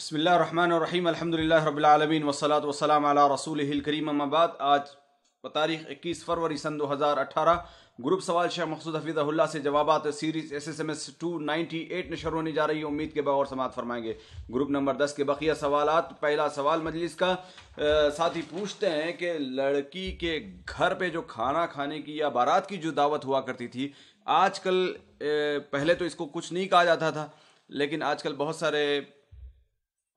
بسم اللہ الرحمن الرحیم الحمد رب العالمین والصلاة وسلم علی رسول القریم اما بعد آج بتاریخ 21 اکیس فروری سن دو ہزار اٹھارہ گروپ سوال شاہ مقصود حفیظ اللہ سے جوابات series S S M S two ninety eight میں شروع ہونے جا رہی ہے امید کے بغور سماعت فرمائیں گے گروپ نمبر دس کے بقیہ سوالات پہلا سوال مجلس کا ساتھ ہی پوچھتے ہیں کہ لڑکی کے گھر پہ جو کھانا کھانے کی یا بارات کی جو دعوت ہوا کرتی تھی آج کل پہلے تو اس کو کچھ نہیں کہا جاتا تھا لیکن آج کل بہت سارے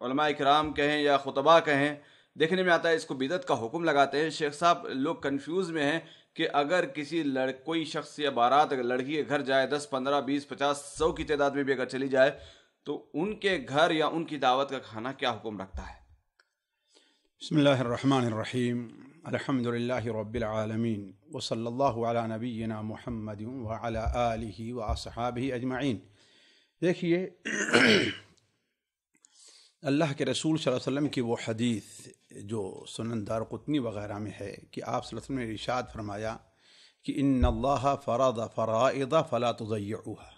علماء اکرام کہیں یا خطبہ کہیں دیکھنے میں آتا ہے اس کو بدعت کا حکم لگاتے ہیں شیخ صاحب لوگ کنفیوز میں ہیں کہ اگر کسی لڑ کوئی شخص یا بارات اگر لڑکی کے گھر جائے دس پندرہ بیس پچاس سو کی تعداد میں بھی اگر چلی جائے تو ان کے گھر یا ان کی دعوت کا کھانا کیا حکم رکھتا ہے بسم اللہ الرحمن الرحیم الحمد للہ رب العالمین و صلی اللہ علیہ نبینا محمد آلہ و اصحابہ اجمعین دیکھیے اللہ کے رسول صلی اللہ علیہ وسلم کی وہ حدیث جو سنن دار قطنی وغیرہ میں ہے کہ آپ صلی اللہ علیہ وسلم نے ارشاد فرمایا کہ ان اللہ فراد فرائض فلا تضیعوها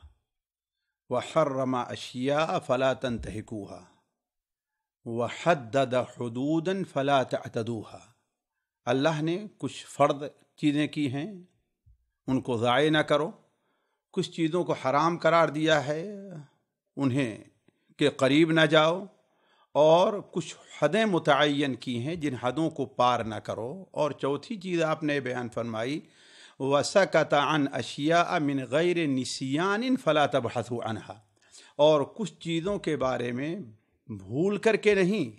وحرم اشیاء فلا و حرما اشیا فلا تعتدوها و حد اللہ نے کچھ فرد چیزیں کی ہیں ان کو ضائع نہ کرو کچھ چیزوں کو حرام قرار دیا ہے انہیں کہ قریب نہ جاؤ اور کچھ حدیں متعین کی ہیں جن حدوں کو پار نہ کرو اور چوتھی چیز آپ نے بیان فرمائی وسکت عن اشیاء من غیر نسیان فلا تبحثوا عنها اور کچھ چیزوں کے بارے میں بھول کر کے نہیں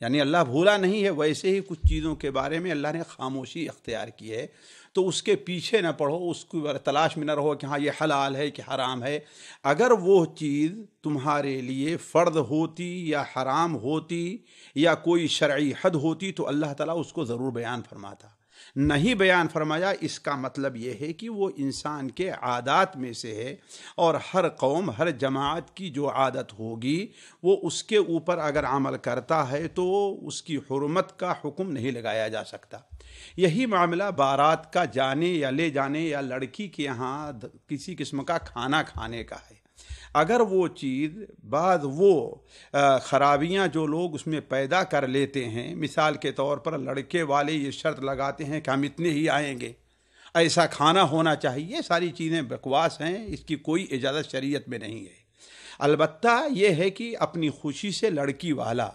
یعنی اللہ بھولا نہیں ہے ویسے ہی کچھ چیزوں کے بارے میں اللہ نے خاموشی اختیار کی ہے تو اس کے پیچھے نہ پڑھو اس کی تلاش میں نہ رہو کہ ہاں یہ حلال ہے کہ حرام ہے اگر وہ چیز تمہارے لیے فرد ہوتی یا حرام ہوتی یا کوئی شرعی حد ہوتی تو اللہ تعالیٰ اس کو ضرور بیان فرماتا نہیں بیان فرمایا اس کا مطلب یہ ہے کہ وہ انسان کے عادات میں سے ہے اور ہر قوم ہر جماعت کی جو عادت ہوگی وہ اس کے اوپر اگر عمل کرتا ہے تو اس کی حرمت کا حکم نہیں لگایا جا سکتا یہی معاملہ بارات کا جانے یا لے جانے یا لڑکی کے یہاں کسی قسم کا کھانا کھانے کا ہے اگر وہ چیز بعض وہ خرابیاں جو لوگ اس میں پیدا کر لیتے ہیں مثال کے طور پر لڑکے والے یہ شرط لگاتے ہیں کہ ہم اتنے ہی آئیں گے ایسا کھانا ہونا چاہیے ساری چیزیں بکواس ہیں اس کی کوئی اجازت شریعت میں نہیں ہے البتہ یہ ہے کہ اپنی خوشی سے لڑکی والا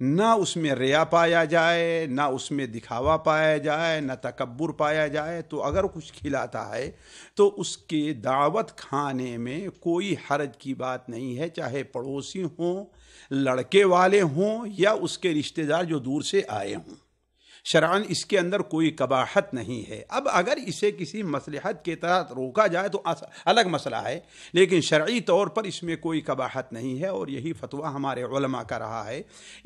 نہ اس میں ریا پایا جائے نہ اس میں دکھاوا پایا جائے نہ تکبر پایا جائے تو اگر کچھ کھلاتا ہے تو اس کے دعوت کھانے میں کوئی حرج کی بات نہیں ہے چاہے پڑوسی ہوں لڑکے والے ہوں یا اس کے رشتہ دار جو دور سے آئے ہوں شرعن اس کے اندر کوئی قباحت نہیں ہے اب اگر اسے کسی مصلحت کے تحت روکا جائے تو الگ مسئلہ ہے لیکن شرعی طور پر اس میں کوئی قباحت نہیں ہے اور یہی فتویٰ ہمارے علماء کا رہا ہے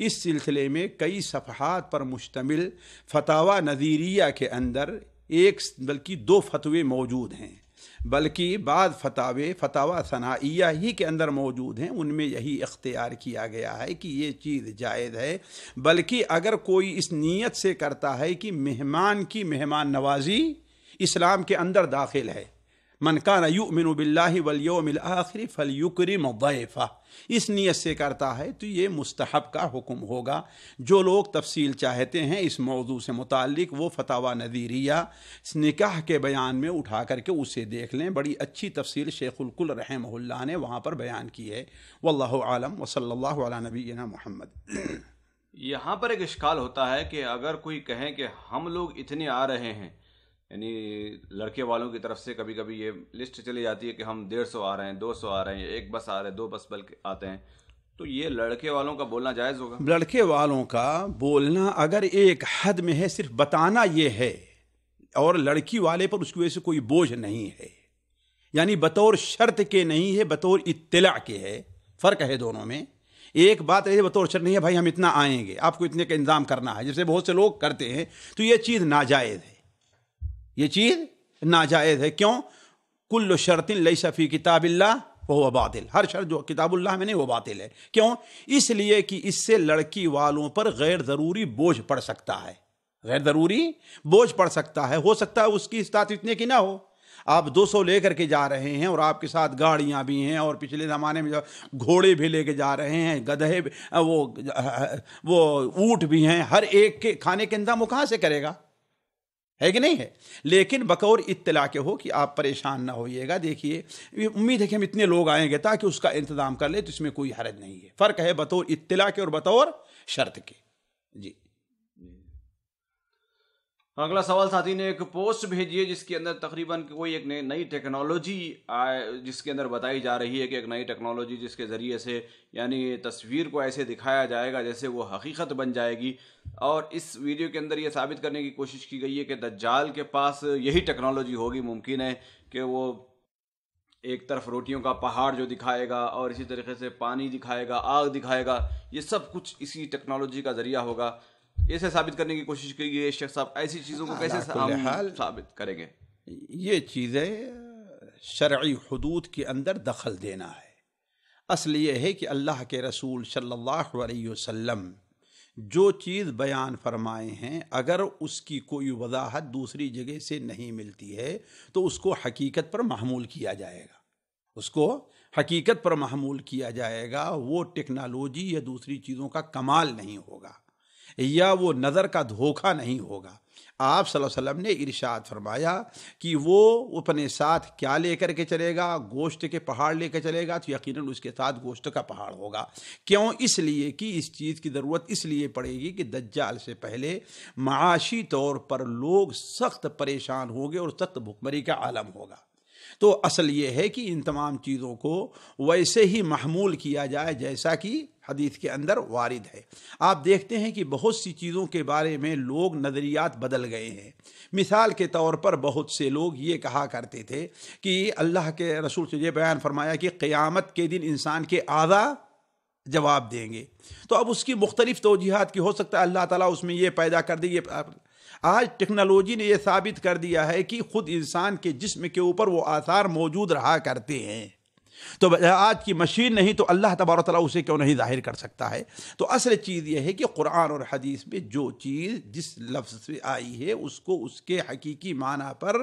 اس سلسلے میں کئی صفحات پر مشتمل فتویٰ نظیریہ کے اندر ایک بلکہ دو فتوے موجود ہیں بلکہ بعض فتاوے فتاوہ ثنایہ ہی کے اندر موجود ہیں ان میں یہی اختیار کیا گیا ہے کہ یہ چیز جائز ہے بلکہ اگر کوئی اس نیت سے کرتا ہے کہ مہمان کی مہمان نوازی اسلام کے اندر داخل ہے من ریو یؤمن باللہ والیوم الاخر فلیکرم مویفہ اس نیت سے کرتا ہے تو یہ مستحب کا حکم ہوگا جو لوگ تفصیل چاہتے ہیں اس موضوع سے متعلق وہ فتح نذیریہ اس نکاح کے بیان میں اٹھا کر کے اسے دیکھ لیں بڑی اچھی تفصیل شیخ القل رحمہ اللہ نے وہاں پر بیان کی ہے واللہ عالم وصل اللہ علیہ نبینا محمد یہاں پر ایک اشکال ہوتا ہے کہ اگر کوئی کہیں کہ ہم لوگ اتنے آ رہے ہیں یعنی لڑکے والوں کی طرف سے کبھی کبھی یہ لسٹ چلی جاتی ہے کہ ہم ڈیڑھ سو آ رہے ہیں دو سو آ رہے ہیں ایک بس آ رہے ہیں دو بس بلکہ آتے ہیں تو یہ لڑکے والوں کا بولنا جائز ہوگا لڑکے والوں کا بولنا اگر ایک حد میں ہے صرف بتانا یہ ہے اور لڑکی والے پر اس کی وجہ سے کوئی بوجھ نہیں ہے یعنی بطور شرط کے نہیں ہے بطور اطلاع کے ہے فرق ہے دونوں میں ایک بات ہے بطور شرط نہیں ہے بھائی ہم اتنا آئیں گے آپ کو اتنے کا انتظام کرنا ہے جیسے بہت سے لوگ کرتے ہیں تو یہ چیز ناجائز ہے یہ چیز ناجائز ہے کیوں کل شرط لئی شفی کتاب اللہ وہ باطل ہر شرط جو کتاب اللہ میں نہیں وہ باطل ہے کیوں اس لیے کہ اس سے لڑکی والوں پر غیر ضروری بوجھ پڑ سکتا ہے غیر ضروری بوجھ پڑ سکتا ہے ہو سکتا ہے اس کی استاد اتنے کی نہ ہو آپ دو سو لے کر کے جا رہے ہیں اور آپ کے ساتھ گاڑیاں بھی ہیں اور پچھلے زمانے میں گھوڑے بھی لے کے جا رہے ہیں گدھے وہ اونٹ بھی ہیں ہر ایک کے کھانے کے اندام وہ کہاں سے کرے گا ہے کہ نہیں ہے لیکن بقور اطلاع کے ہو کہ آپ پریشان نہ ہوئیے گا دیکھیے امید ہے کہ ہم اتنے لوگ آئیں گے تاکہ اس کا انتظام کر لیں تو اس میں کوئی حرج نہیں ہے فرق ہے بطور اطلاع کے اور بطور شرط کے جی اگلا سوال ساتھی نے ایک پوسٹ بھیجی ہے جس کے اندر تقریباً کوئی ایک نئی ٹیکنالوجی جس کے اندر بتائی جا رہی ہے کہ ایک نئی ٹیکنالوجی جس کے ذریعے سے یعنی تصویر کو ایسے دکھایا جائے گا جیسے وہ حقیقت بن جائے گی اور اس ویڈیو کے اندر یہ ثابت کرنے کی کوشش کی گئی ہے کہ دجال کے پاس یہی ٹیکنالوجی ہوگی ممکن ہے کہ وہ ایک طرف روٹیوں کا پہاڑ جو دکھائے گا اور اسی طریقے سے پانی دکھائے گا آگ دکھائے گا یہ سب کچھ اسی ٹیکنالوجی کا ذریعہ ہوگا یہ سے ثابت کرنے کی کوشش کی یہ شیخ صاحب ایسی چیزوں کو کیسے ثابت کریں گے یہ چیزیں شرعی حدود کے اندر دخل دینا ہے اصل یہ ہے کہ اللہ کے رسول صلی اللہ علیہ وسلم جو چیز بیان فرمائے ہیں اگر اس کی کوئی وضاحت دوسری جگہ سے نہیں ملتی ہے تو اس کو حقیقت پر محمول کیا جائے گا اس کو حقیقت پر محمول کیا جائے گا وہ ٹیکنالوجی یا دوسری چیزوں کا کمال نہیں ہوگا یا وہ نظر کا دھوکہ نہیں ہوگا آپ صلی اللہ علیہ وسلم نے ارشاد فرمایا کہ وہ اپنے ساتھ کیا لے کر کے چلے گا گوشت کے پہاڑ لے کے چلے گا تو یقیناً اس کے ساتھ گوشت کا پہاڑ ہوگا کیوں اس لیے کہ اس چیز کی ضرورت اس لیے پڑے گی کہ دجال سے پہلے معاشی طور پر لوگ سخت پریشان ہوں گے اور سخت بھکمری کا عالم ہوگا تو اصل یہ ہے کہ ان تمام چیزوں کو ویسے ہی محمول کیا جائے جیسا کہ حدیث کے اندر وارد ہے آپ دیکھتے ہیں کہ بہت سی چیزوں کے بارے میں لوگ نظریات بدل گئے ہیں مثال کے طور پر بہت سے لوگ یہ کہا کرتے تھے کہ اللہ کے رسول سے یہ بیان فرمایا کہ قیامت کے دن انسان کے اعضا جواب دیں گے تو اب اس کی مختلف توجیحات کی ہو سکتا ہے اللہ تعالیٰ اس میں یہ پیدا کر دے یہ آج ٹیکنالوجی نے یہ ثابت کر دیا ہے کہ خود انسان کے جسم کے اوپر وہ آثار موجود رہا کرتے ہیں تو آج کی مشین نہیں تو اللہ تبار تعالیٰ اسے کیوں نہیں ظاہر کر سکتا ہے تو اصل چیز یہ ہے کہ قرآن اور حدیث میں جو چیز جس لفظ سے آئی ہے اس کو اس کے حقیقی معنی پر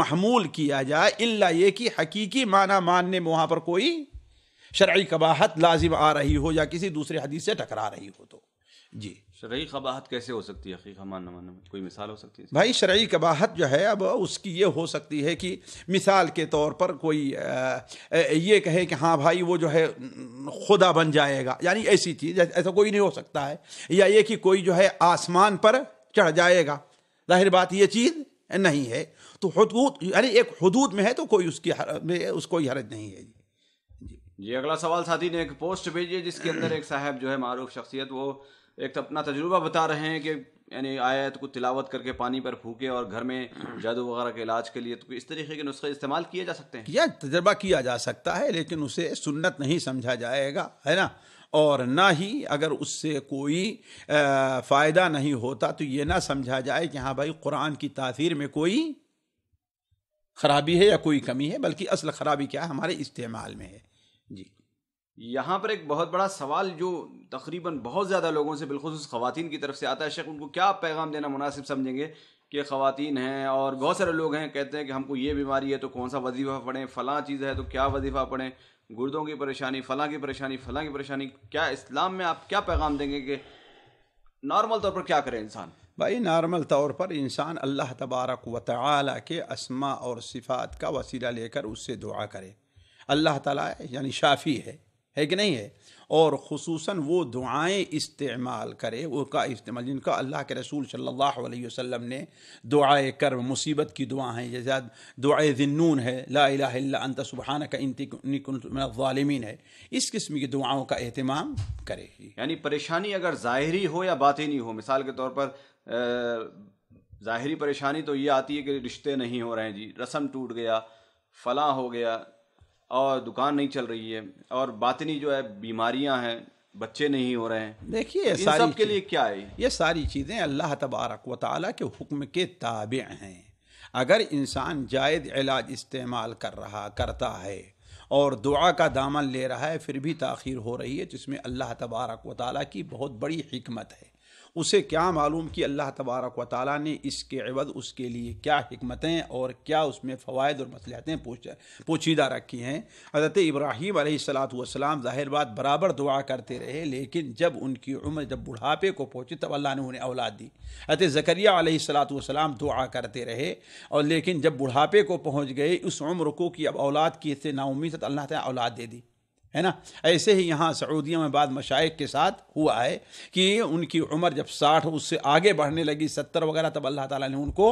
محمول کیا جائے اللہ یہ کہ حقیقی معنی ماننے میں وہاں پر کوئی شرعی قباحت لازم آ رہی ہو یا کسی دوسرے حدیث سے ٹکرا رہی ہو تو جی شرعی قباحت کیسے ہو سکتی ہے کوئی مثال ہو سکتی ہے بھائی شرعی قباحت جو ہے اب اس کی یہ ہو سکتی ہے کہ مثال کے طور پر کوئی یہ کہے کہ ہاں بھائی وہ جو ہے خدا بن جائے گا یعنی ایسی چیز ایسا کوئی نہیں ہو سکتا ہے یا یہ کہ کوئی جو ہے آسمان پر چڑھ جائے گا ظاہر بات یہ چیز نہیں ہے تو حدود یعنی ایک حدود میں ہے تو کوئی اس کی حر اس کوئی حرج نہیں ہے جی جی اگلا سوال ساتھی نے ایک پوسٹ بھیجی ہے جس کے اندر ایک صاحب جو ہے معروف شخصیت وہ ایک اپنا تجربہ بتا رہے ہیں کہ یعنی آیا تو کچھ تلاوت کر کے پانی پر پھونکے اور گھر میں جادو وغیرہ کے علاج کے لیے تو اس طریقے کے نسخے استعمال کیا جا سکتے ہیں یا تجربہ کیا جا سکتا ہے لیکن اسے سنت نہیں سمجھا جائے گا ہے نا اور نہ ہی اگر اس سے کوئی فائدہ نہیں ہوتا تو یہ نہ سمجھا جائے کہ ہاں بھائی قرآن کی تاثیر میں کوئی خرابی ہے یا کوئی کمی ہے بلکہ اصل خرابی کیا ہے ہمارے استعمال میں ہے جی یہاں پر ایک بہت بڑا سوال جو تقریباً بہت زیادہ لوگوں سے بالخصوص خواتین کی طرف سے آتا ہے شیخ ان کو کیا پیغام دینا مناسب سمجھیں گے کہ خواتین ہیں اور بہت سارے لوگ ہیں کہتے ہیں کہ ہم کو یہ بیماری ہے تو کون سا وظیفہ پڑھیں فلاں چیز ہے تو کیا وظیفہ پڑھیں گردوں کی پریشانی فلاں کی پریشانی فلاں کی پریشانی کیا اسلام میں آپ کیا پیغام دیں گے کہ نارمل طور پر کیا کرے انسان بھائی نارمل طور پر انسان اللہ تبارک و تعالیٰ کے اسما اور صفات کا وسیلہ لے کر اس سے دعا کرے اللہ تعالیٰ یعنی شافی ہے ہے کہ نہیں ہے اور خصوصاً وہ دعائیں استعمال کرے وہ کا استعمال جن کا اللہ کے رسول صلی اللہ علیہ وسلم نے دعائے کرم مصیبت کی دعائیں جیسے دعائے ذنون ہے لا الہ الا انت سبحانہ کا الظالمین ہے اس قسم کی دعاؤں کا اہتمام کرے یعنی پریشانی اگر ظاہری ہو یا باتیں نہیں ہو مثال کے طور پر ظاہری پریشانی تو یہ آتی ہے کہ رشتے نہیں ہو رہے ہیں جی رسم ٹوٹ گیا فلاں ہو گیا اور دکان نہیں چل رہی ہے اور باطنی جو ہے بیماریاں ہیں بچے نہیں ہو رہے ہیں دیکھیے ساری کے لیے کیا ہے یہ ساری چیزیں اللہ تبارک و تعالیٰ کے حکم کے تابع ہیں اگر انسان جائید علاج استعمال کر رہا کرتا ہے اور دعا کا دامن لے رہا ہے پھر بھی تاخیر ہو رہی ہے جس میں اللہ تبارک و تعالیٰ کی بہت بڑی حکمت ہے اسے کیا معلوم کی اللہ تبارک و تعالیٰ نے اس کے عوض اس کے لیے کیا حکمتیں اور کیا اس میں فوائد اور مصلحتیں پوچھیدہ پوچیدہ رکھی ہیں حضرت ابراہیم علیہ السلاۃ والسلام ظاہر بات برابر دعا کرتے رہے لیکن جب ان کی عمر جب بڑھاپے کو پہنچی تب اللہ نے انہیں اولاد دی حضرت ذکریہ علیہ السلاۃ والسلام دعا کرتے رہے اور لیکن جب بڑھاپے کو پہنچ گئے اس عمر کو کہ اب اولاد کی سے نا امید اللہ تعالیٰ اولاد دے دی ہے نا ایسے ہی یہاں سعودیہ میں بعد مشائق کے ساتھ ہوا ہے کہ ان کی عمر جب ساٹھ اس سے آگے بڑھنے لگی ستر وغیرہ تب اللہ تعالیٰ نے ان کو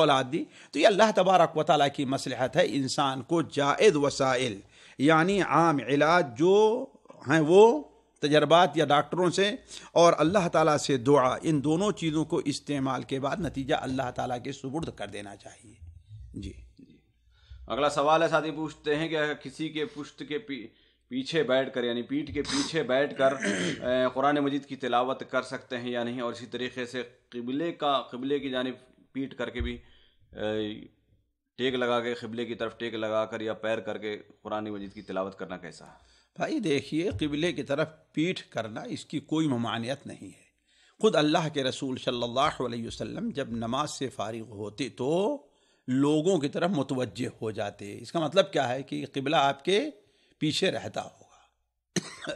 اولاد دی تو یہ اللہ تبارک و تعالیٰ کی مصلحت ہے انسان کو جائد وسائل یعنی عام علاج جو ہیں وہ تجربات یا ڈاکٹروں سے اور اللہ تعالیٰ سے دعا ان دونوں چیزوں کو استعمال کے بعد نتیجہ اللہ تعالیٰ کے سبرد کر دینا چاہیے جی۔, جی اگلا سوال ہے ساتھی پوچھتے ہیں کہ کسی کے پشت کے پی پیچھے بیٹھ کر یعنی پیٹھ کے پیچھے بیٹھ کر قرآن مجید کی تلاوت کر سکتے ہیں یا نہیں اور اسی طریقے سے قبلے کا قبلے کی جانب پیٹھ کر کے بھی ٹیک لگا کے قبلے کی طرف ٹیک لگا کر یا پیر کر کے قرآن مجید کی تلاوت کرنا کیسا ہے بھائی دیکھیے قبلے کی طرف پیٹھ کرنا اس کی کوئی ممانعت نہیں ہے خود اللہ کے رسول صلی اللہ علیہ وسلم جب نماز سے فارغ ہوتے تو لوگوں کی طرف متوجہ ہو جاتے اس کا مطلب کیا ہے کہ قبلہ آپ کے پیچھے رہتا ہوگا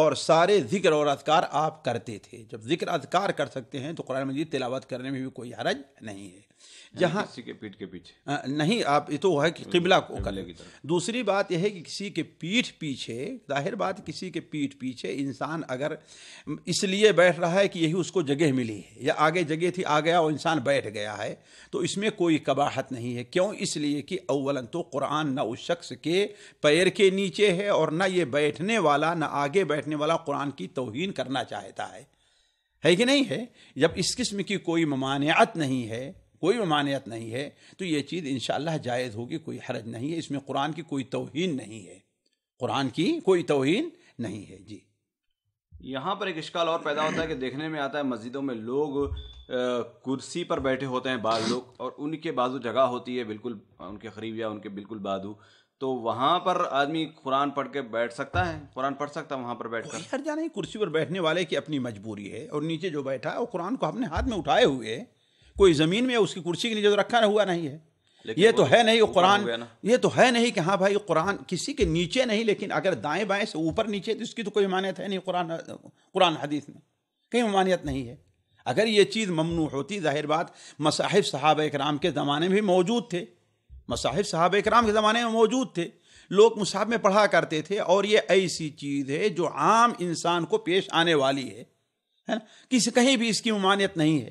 اور سارے ذکر اور اذکار آپ کرتے تھے جب ذکر اذکار کر سکتے ہیں تو قرآن مجید تلاوت کرنے میں بھی کوئی حرج نہیں ہے جہاں یعنی کسی کے پیٹھ کے پیچھے نہیں آپ یہ تو ہے کہ قبلہ کو لے گی دوسری بات یہ ہے کہ کسی کے پیٹھ پیچھے ظاہر بات کسی کے پیٹھ پیچھے انسان اگر اس لیے بیٹھ رہا ہے کہ یہی اس کو جگہ ملی ہے یا آگے جگہ تھی آ گیا اور انسان بیٹھ گیا ہے تو اس میں کوئی قباحت نہیں ہے کیوں اس لیے کہ اولاً تو قرآن نہ اس شخص کے پیر کے نیچے ہے اور نہ یہ بیٹھنے والا نہ آگے بیٹھنے والا قرآن کی توہین کرنا چاہتا ہے ہے کہ نہیں ہے جب اس قسم کی کوئی ممانعت نہیں ہے کوئی ممانعت نہیں ہے تو یہ چیز انشاءاللہ جائز ہوگی کوئی حرج نہیں ہے اس میں قرآن کی کوئی توہین نہیں ہے قرآن کی کوئی توہین نہیں ہے جی یہاں پر ایک اشکال اور پیدا ہوتا ہے کہ دیکھنے میں آتا ہے مسجدوں میں لوگ کرسی پر بیٹھے ہوتے ہیں بعض لوگ اور ان کے بازو جگہ ہوتی ہے بالکل ان کے قریب یا ان کے بالکل بازو تو وہاں پر آدمی قرآن پڑھ کے بیٹھ سکتا ہے قرآن پڑھ سکتا ہے وہاں پر بیٹھ کر ہر جانے کی کرسی پر بیٹھنے والے کی اپنی مجبوری ہے اور نیچے جو بیٹھا ہے وہ قرآن کو اپنے ہاتھ میں اٹھائے ہوئے کوئی زمین میں اس کی کرسی کے نیچے تو رکھا نہ ہوا نہیں ہے یہ تو ہے نہیں قرآن یہ تو ہے نہیں کہ ہاں بھائی قرآن کسی کے نیچے نہیں لیکن اگر دائیں بائیں سے اوپر نیچے تو اس کی تو کوئی مانیت ہے نہیں قرآن قرآن حدیث میں کہیں ممانعت نہیں ہے اگر یہ چیز ممنوع ہوتی ظاہر بات مصاحب صحابہ اکرام کے زمانے میں موجود تھے مصاحب صحابہ اکرام کے زمانے میں موجود تھے لوگ مصحب میں پڑھا کرتے تھے اور یہ ایسی چیز ہے جو عام انسان کو پیش آنے والی ہے نا کسی کہیں بھی اس کی ممانعت نہیں ہے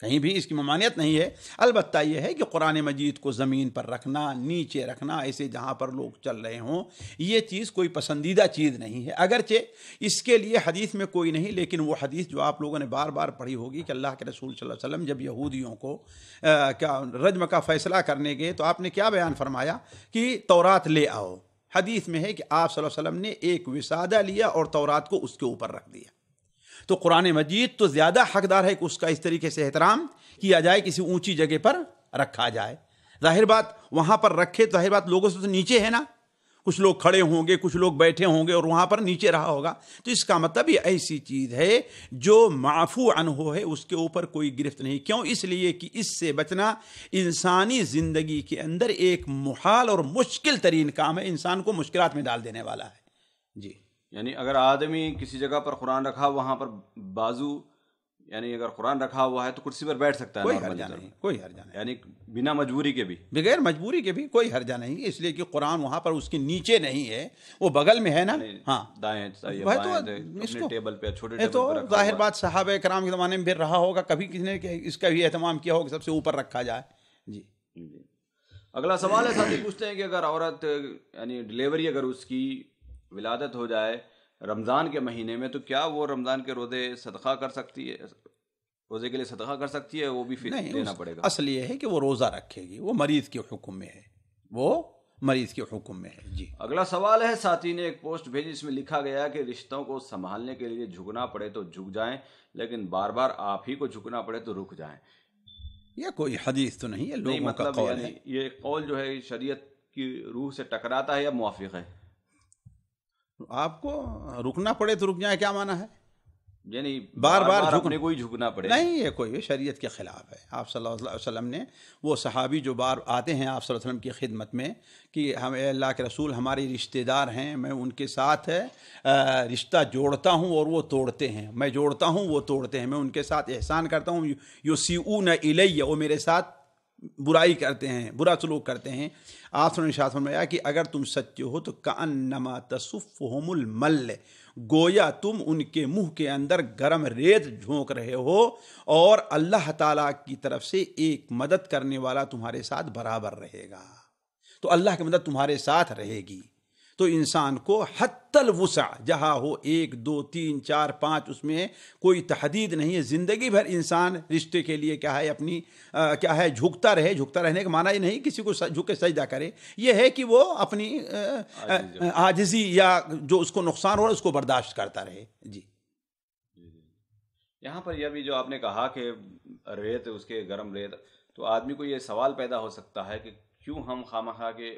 کہیں بھی اس کی ممانعت نہیں ہے البتہ یہ ہے کہ قرآن مجید کو زمین پر رکھنا نیچے رکھنا ایسے جہاں پر لوگ چل رہے ہوں یہ چیز کوئی پسندیدہ چیز نہیں ہے اگرچہ اس کے لیے حدیث میں کوئی نہیں لیکن وہ حدیث جو آپ لوگوں نے بار بار پڑھی ہوگی کہ اللہ کے رسول صلی اللہ علیہ وسلم جب یہودیوں کو رجم کا فیصلہ کرنے گئے تو آپ نے کیا بیان فرمایا کہ تورات لے آؤ حدیث میں ہے کہ آپ صلی اللہ علیہ وسلم نے ایک وسادہ لیا اور تورات کو اس کے اوپر رکھ دیا تو قرآن مجید تو زیادہ حقدار ہے کہ اس کا اس طریقے سے احترام کیا جائے کسی اونچی جگہ پر رکھا جائے ظاہر بات وہاں پر رکھے ظاہر بات لوگوں سے تو نیچے ہے نا کچھ لوگ کھڑے ہوں گے کچھ لوگ بیٹھے ہوں گے اور وہاں پر نیچے رہا ہوگا تو اس کا مطلب یہ ایسی چیز ہے جو معفو انہو ہے اس کے اوپر کوئی گرفت نہیں کیوں اس لیے کہ اس سے بچنا انسانی زندگی کے اندر ایک محال اور مشکل ترین کام ہے انسان کو مشکلات میں ڈال دینے والا ہے جی یعنی اگر آدمی کسی جگہ پر قرآن رکھا وہاں پر بازو یعنی اگر قرآن رکھا ہوا ہے تو کرسی پر بیٹھ سکتا ہے کوئی حرجہ نہیں کوئی حرجہ نہیں یعنی بنا مجبوری کے بھی بغیر مجبوری کے بھی کوئی حرجہ نہیں اس لیے کہ قرآن وہاں پر اس کے نیچے نہیں ہے وہ بغل میں ہے نا یعنی ہاں تو ظاہر بات صاحب کرام کے زمانے میں رہا ہوگا کبھی کسی نے اس کا بھی اہتمام کیا ہوگا سب سے اوپر رکھا جائے جی جی اگلا سوال ہے ساتھی پوچھتے ہیں کہ اگر عورت یعنی ڈلیوری اگر اس کی ولادت ہو جائے رمضان کے مہینے میں تو کیا وہ رمضان کے روزے صدقہ کر سکتی ہے روزے کے لیے صدقہ کر سکتی ہے وہ بھی دینا پڑے گا اصل یہ ہے کہ وہ روزہ رکھے گی وہ مریض کے حکم میں ہے وہ مریض کے حکم میں ہے جی اگلا سوال ہے ساتھی نے ایک پوسٹ بھیجی اس میں لکھا گیا کہ رشتوں کو سنبھالنے کے لیے جھکنا پڑے تو جھک جائیں لیکن بار بار آپ ہی کو جھکنا پڑے تو رک جائیں یہ کوئی حدیث تو نہیں ہے لوگوں مطلب یہ قول جو ہے شریعت کی روح سے ٹکراتا ہے یا موافق ہے آپ کو رکنا پڑے تو رک جائیں کیا مانا ہے یعنی بار بار جھکنے کو ہی جھکنا پڑے نہیں یہ کوئی شریعت کے خلاف ہے آپ صلی اللہ علیہ وسلم نے وہ صحابی جو بار آتے ہیں آپ صلی اللہ علیہ وسلم کی خدمت میں کہ ہم اے اللہ کے رسول ہمارے رشتہ دار ہیں میں ان کے ساتھ رشتہ جوڑتا ہوں اور وہ توڑتے ہیں میں جوڑتا ہوں وہ توڑتے ہیں میں ان کے ساتھ احسان کرتا ہوں یو سی اون وہ میرے ساتھ برائی کرتے ہیں برا سلوک کرتے ہیں آپ نے شاہ فرمایا کہ اگر تم سچے ہو تو کان نما تصف المل گویا تم ان کے منہ کے اندر گرم ریت جھونک رہے ہو اور اللہ تعالیٰ کی طرف سے ایک مدد کرنے والا تمہارے ساتھ برابر رہے گا تو اللہ کی مدد تمہارے ساتھ رہے گی تو انسان کو حت الوسع جہاں ہو ایک دو تین چار پانچ اس میں کوئی تحدید نہیں ہے زندگی بھر انسان رشتے کے لیے کیا ہے اپنی کیا ہے جھکتا رہے جھکتا رہنے کا معنی یہ نہیں کسی کو سجدہ کرے یہ ہے کہ وہ اپنی آجزی یا جو اس کو نقصان ہو رہا اس کو برداشت کرتا رہے جی۔, جی،, جی یہاں پر یہ بھی جو آپ نے کہا کہ ریت اس کے گرم ریت تو آدمی کو یہ سوال پیدا ہو سکتا ہے کہ کیوں ہم خامخواہ کے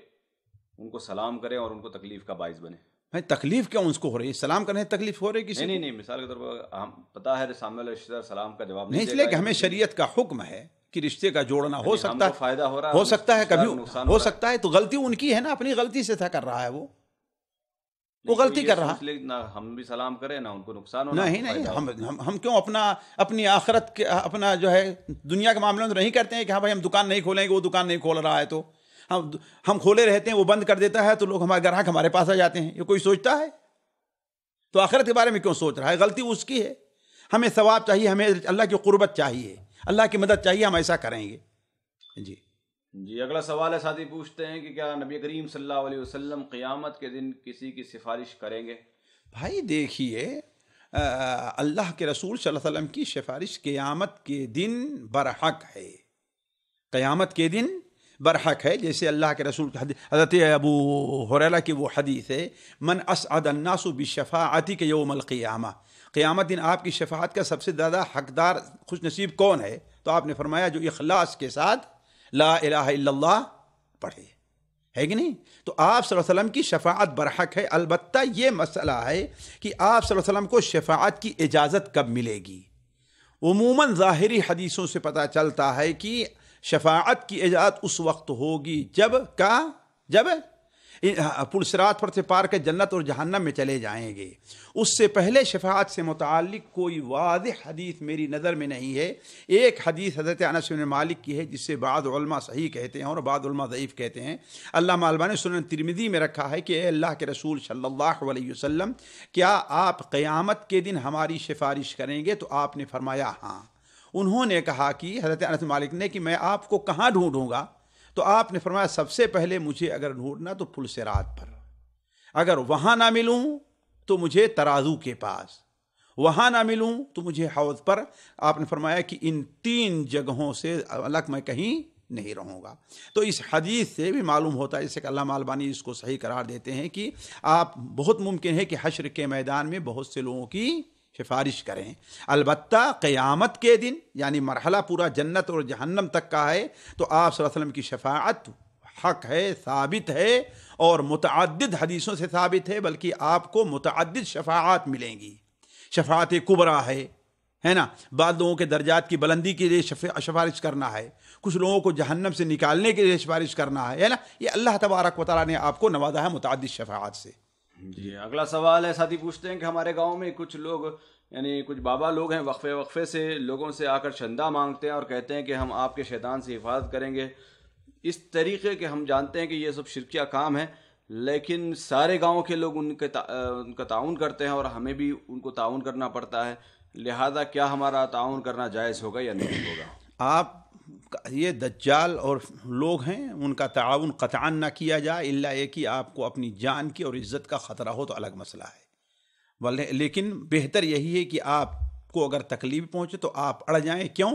ان کو سلام کریں اور ان کو تکلیف کا باعث بنے بھائی تکلیف کیوں اس کو ہو رہی ہے سلام کرنے تکلیف ہو رہی ہے کسی نہیں نہیں مثال کے طور پر ہم پتا ہے سامنے والے رشتے دار سلام کا جواب نہیں اس لیے کہ ہمیں شریعت کا حکم ہے کہ رشتے کا جوڑنا ہو یعنی سکتا ہے فائدہ ہو رہا ہو سکتا ہے کبھی ہو سکتا ہے تو غلطی ان کی ہے نا اپنی غلطی سے تھا کر رہا ہے وہ وہ غلطی کر رہا نہ ہم بھی سلام کریں نہ ان کو نقصان ہونا نہیں نہیں ہم ہم کیوں اپنا اپنی آخرت کے اپنا جو ہے دنیا کے معاملے میں تو نہیں کرتے ہیں کہ ہاں بھائی ہم دکان نہیں کھولیں گے وہ دکان نہیں کھول رہا ہے تو ہم ہم کھولے رہتے ہیں وہ بند کر دیتا ہے تو لوگ ہمارے گراہک ہمارے پاس آ جاتے ہیں یہ کوئی سوچتا ہے تو آخرت کے بارے میں کیوں سوچ رہا ہے غلطی اس کی ہے ہمیں ثواب چاہیے ہمیں اللہ کی قربت چاہیے اللہ کی مدد چاہیے ہم ایسا کریں گے جی جی اگلا سوال ہے ساتھی پوچھتے ہیں کہ کیا نبی کریم صلی اللہ علیہ وسلم قیامت کے دن کسی کی سفارش کریں گے بھائی دیکھیے اللہ کے رسول صلی اللہ علیہ وسلم کی سفارش قیامت کے دن برحق ہے قیامت کے دن برحق ہے جیسے اللہ کے رسول حدیث حضرت ابو حریلا کی وہ حدیث ہے من اسعد الناس بشفاعتی کے یوم القیامہ قیامت دن آپ کی شفاعت کا سب سے زیادہ حقدار خوش نصیب کون ہے تو آپ نے فرمایا جو اخلاص کے ساتھ لا الہ الا اللہ پڑھے ہے کہ نہیں تو آپ صلی اللہ علیہ وسلم کی شفاعت برحق ہے البتہ یہ مسئلہ ہے کہ آپ صلی اللہ علیہ وسلم کو شفاعت کی اجازت کب ملے گی عموماً ظاہری حدیثوں سے پتہ چلتا ہے کہ شفاعت کی ایجاد اس وقت ہوگی جب کا جب ہاں، پلسرات پر سے پار کے جنت اور جہنم میں چلے جائیں گے اس سے پہلے شفاعت سے متعلق کوئی واضح حدیث میری نظر میں نہیں ہے ایک حدیث حضرت انس مالک کی ہے جس سے بعض علماء صحیح کہتے ہیں اور بعض علماء ضعیف کہتے ہیں اللہ نے سنن ترمدی میں رکھا ہے کہ اے اللہ کے رسول صلی اللہ علیہ وسلم کیا آپ قیامت کے دن ہماری سفارش کریں گے تو آپ نے فرمایا ہاں انہوں نے کہا کہ حضرت انس مالک نے کہ میں آپ کو کہاں ڈھونڈوں گا تو آپ نے فرمایا سب سے پہلے مجھے اگر ڈھونڈنا تو پل سے رات پر اگر وہاں نہ ملوں تو مجھے ترازو کے پاس وہاں نہ ملوں تو مجھے حوض پر آپ نے فرمایا کہ ان تین جگہوں سے الگ میں کہیں نہیں رہوں گا تو اس حدیث سے بھی معلوم ہوتا ہے جیسے کہ اللہ مالبانی اس کو صحیح قرار دیتے ہیں کہ آپ بہت ممکن ہے کہ حشر کے میدان میں بہت سے لوگوں کی سفارش کریں البتہ قیامت کے دن یعنی مرحلہ پورا جنت اور جہنم تک کا ہے تو آپ صلی اللہ علیہ وسلم کی شفاعت حق ہے ثابت ہے اور متعدد حدیثوں سے ثابت ہے بلکہ آپ کو متعدد شفاعت ملیں گی شفاعت کبرا ہے ہے نا بعض لوگوں کے درجات کی بلندی کے لیے سفارش کرنا ہے کچھ لوگوں کو جہنم سے نکالنے کے لیے سفارش کرنا ہے ہے نا یہ اللہ تبارک و تعالیٰ نے آپ کو نوازا ہے متعدد شفاعت سے جی۔, جی اگلا سوال ہے ساتھی پوچھتے ہیں کہ ہمارے گاؤں میں کچھ لوگ یعنی کچھ بابا لوگ ہیں وقفے وقفے سے لوگوں سے آ کر چندہ مانگتے ہیں اور کہتے ہیں کہ ہم آپ کے شیطان سے حفاظت کریں گے اس طریقے کے ہم جانتے ہیں کہ یہ سب شرکیہ کام ہے لیکن سارے گاؤں کے لوگ ان کے ان کا تعاون کرتے ہیں اور ہمیں بھی ان کو تعاون کرنا پڑتا ہے لہذا کیا ہمارا تعاون کرنا جائز ہوگا یا نہیں ہوگا آپ یہ دجال اور لوگ ہیں ان کا تعاون قطعا نہ کیا جائے اللہ یہ کہ آپ کو اپنی جان کی اور عزت کا خطرہ ہو تو الگ مسئلہ ہے لیکن بہتر یہی ہے کہ آپ کو اگر تکلیف پہنچے تو آپ اڑ جائیں کیوں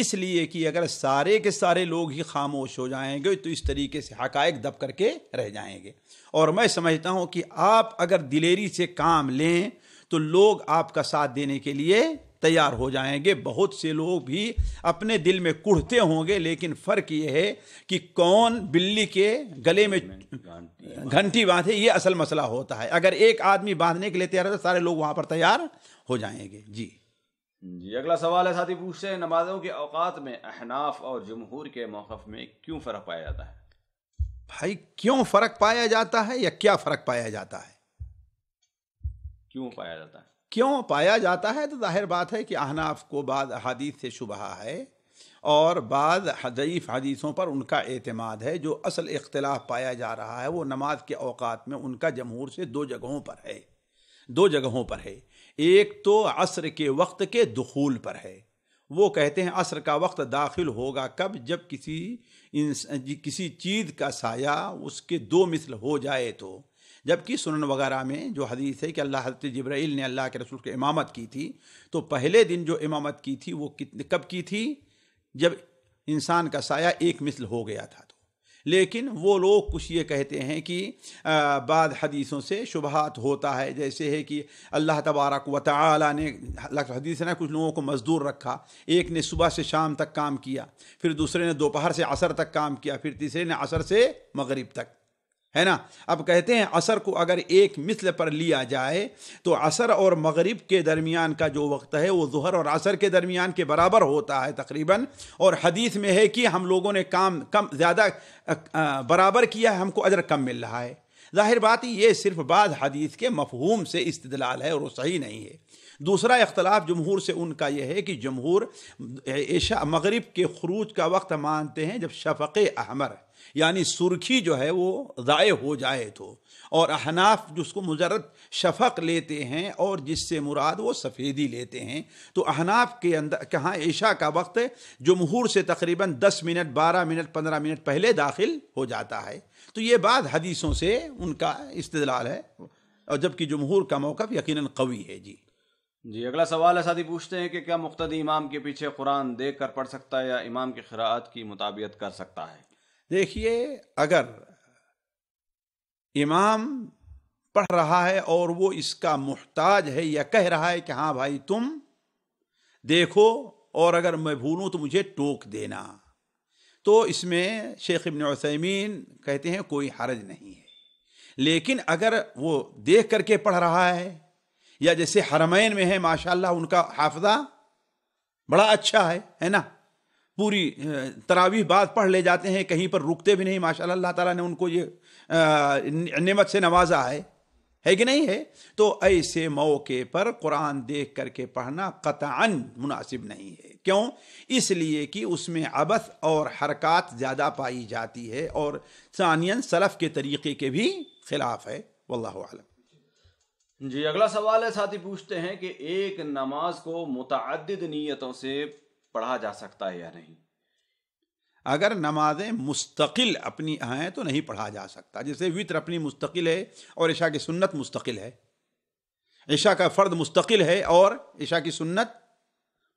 اس لیے کہ اگر سارے کے سارے لوگ ہی خاموش ہو جائیں گے تو اس طریقے سے حقائق دب کر کے رہ جائیں گے اور میں سمجھتا ہوں کہ آپ اگر دلیری سے کام لیں تو لوگ آپ کا ساتھ دینے کے لیے تیار ہو جائیں گے بہت سے لوگ بھی اپنے دل میں کڑھتے ہوں گے لیکن فرق یہ ہے کہ کون بلی کے گلے میں گھنٹی باندھے یہ اصل مسئلہ ہوتا ہے اگر ایک آدمی باندھنے کے لیے تیار ہے سارے لوگ وہاں پر تیار ہو جائیں گے جی جی اگلا سوال ہے ساتھی پوچھتے ہیں نمازوں کے اوقات میں احناف اور جمہور کے موقف میں کیوں فرق پایا جاتا ہے بھائی کیوں فرق پایا جاتا ہے یا کیا فرق پایا جاتا ہے کیوں پایا جاتا ہے کیوں پایا جاتا ہے تو ظاہر بات ہے کہ احناف کو بعض حدیث سے شبہ ہے اور بعض حضیف حدیثوں پر ان کا اعتماد ہے جو اصل اختلاف پایا جا رہا ہے وہ نماز کے اوقات میں ان کا جمہور سے دو جگہوں پر ہے دو جگہوں پر ہے ایک تو عصر کے وقت کے دخول پر ہے وہ کہتے ہیں عصر کا وقت داخل ہوگا کب جب کسی جی، کسی چیز کا سایہ اس کے دو مثل ہو جائے تو جبکہ سنن وغیرہ میں جو حدیث ہے کہ اللہ حضرت جبرائیل نے اللہ کے رسول کے امامت کی تھی تو پہلے دن جو امامت کی تھی وہ کب کی تھی جب انسان کا سایہ ایک مثل ہو گیا تھا تو لیکن وہ لوگ کچھ یہ کہتے ہیں کہ بعد حدیثوں سے شبہات ہوتا ہے جیسے ہے کہ اللہ تبارک و تعالی نے حدیث نے کچھ لوگوں کو مزدور رکھا ایک نے صبح سے شام تک کام کیا پھر دوسرے نے دوپہر سے عصر تک کام کیا پھر تیسرے نے عصر سے مغرب تک ہے نا اب کہتے ہیں عصر کو اگر ایک مثل پر لیا جائے تو عصر اور مغرب کے درمیان کا جو وقت ہے وہ ظہر اور عصر کے درمیان کے برابر ہوتا ہے تقریباً اور حدیث میں ہے کہ ہم لوگوں نے کام کم زیادہ برابر کیا ہے ہم کو اجر کم مل رہا ہے ظاہر بات یہ صرف بعض حدیث کے مفہوم سے استدلال ہے اور وہ صحیح نہیں ہے دوسرا اختلاف جمہور سے ان کا یہ ہے کہ جمہور مغرب کے خروج کا وقت مانتے ہیں جب شفق احمر ہے یعنی سرخی جو ہے وہ ضائع ہو جائے تو اور احناف جس کو مجرد شفق لیتے ہیں اور جس سے مراد وہ سفیدی لیتے ہیں تو احناف کے اندر کہاں عشاء کا وقت جمہور سے تقریباً دس منٹ بارہ منٹ پندرہ منٹ پہلے داخل ہو جاتا ہے تو یہ بات حدیثوں سے ان کا استدلال ہے اور جبکہ جمہور کا موقف یقیناً قوی ہے جی جی اگلا سوال ہے ساتھی پوچھتے ہیں کہ کیا مقتدی امام کے پیچھے قرآن دیکھ کر پڑھ سکتا ہے یا امام کے خراعت کی مطابعت کر سکتا ہے دیکھیے اگر امام پڑھ رہا ہے اور وہ اس کا محتاج ہے یا کہہ رہا ہے کہ ہاں بھائی تم دیکھو اور اگر میں بھولوں تو مجھے ٹوک دینا تو اس میں شیخ ابن عثیمین کہتے ہیں کوئی حرج نہیں ہے لیکن اگر وہ دیکھ کر کے پڑھ رہا ہے یا جیسے حرمین میں ہے ماشاء اللہ ان کا حافظہ بڑا اچھا ہے ہے نا پوری تراویح بعد پڑھ لے جاتے ہیں کہیں پر رکتے بھی نہیں ماشاء اللہ تعالیٰ نے ان کو یہ نعمت سے نوازا ہے ہے کہ نہیں ہے تو ایسے موقع پر قرآن دیکھ کر کے پڑھنا قطعاً مناسب نہیں ہے کیوں اس لیے کہ اس میں ابس اور حرکات زیادہ پائی جاتی ہے اور ثانین سلف کے طریقے کے بھی خلاف ہے واللہ عالم جی اگلا سوال ہے ساتھی پوچھتے ہیں کہ ایک نماز کو متعدد نیتوں سے پڑھا جا سکتا ہے یا نہیں اگر نمازیں مستقل اپنی ہیں تو نہیں پڑھا جا سکتا جیسے وطر اپنی مستقل ہے اور عشاء کی سنت مستقل ہے عشاء کا فرد مستقل ہے اور عشاء کی سنت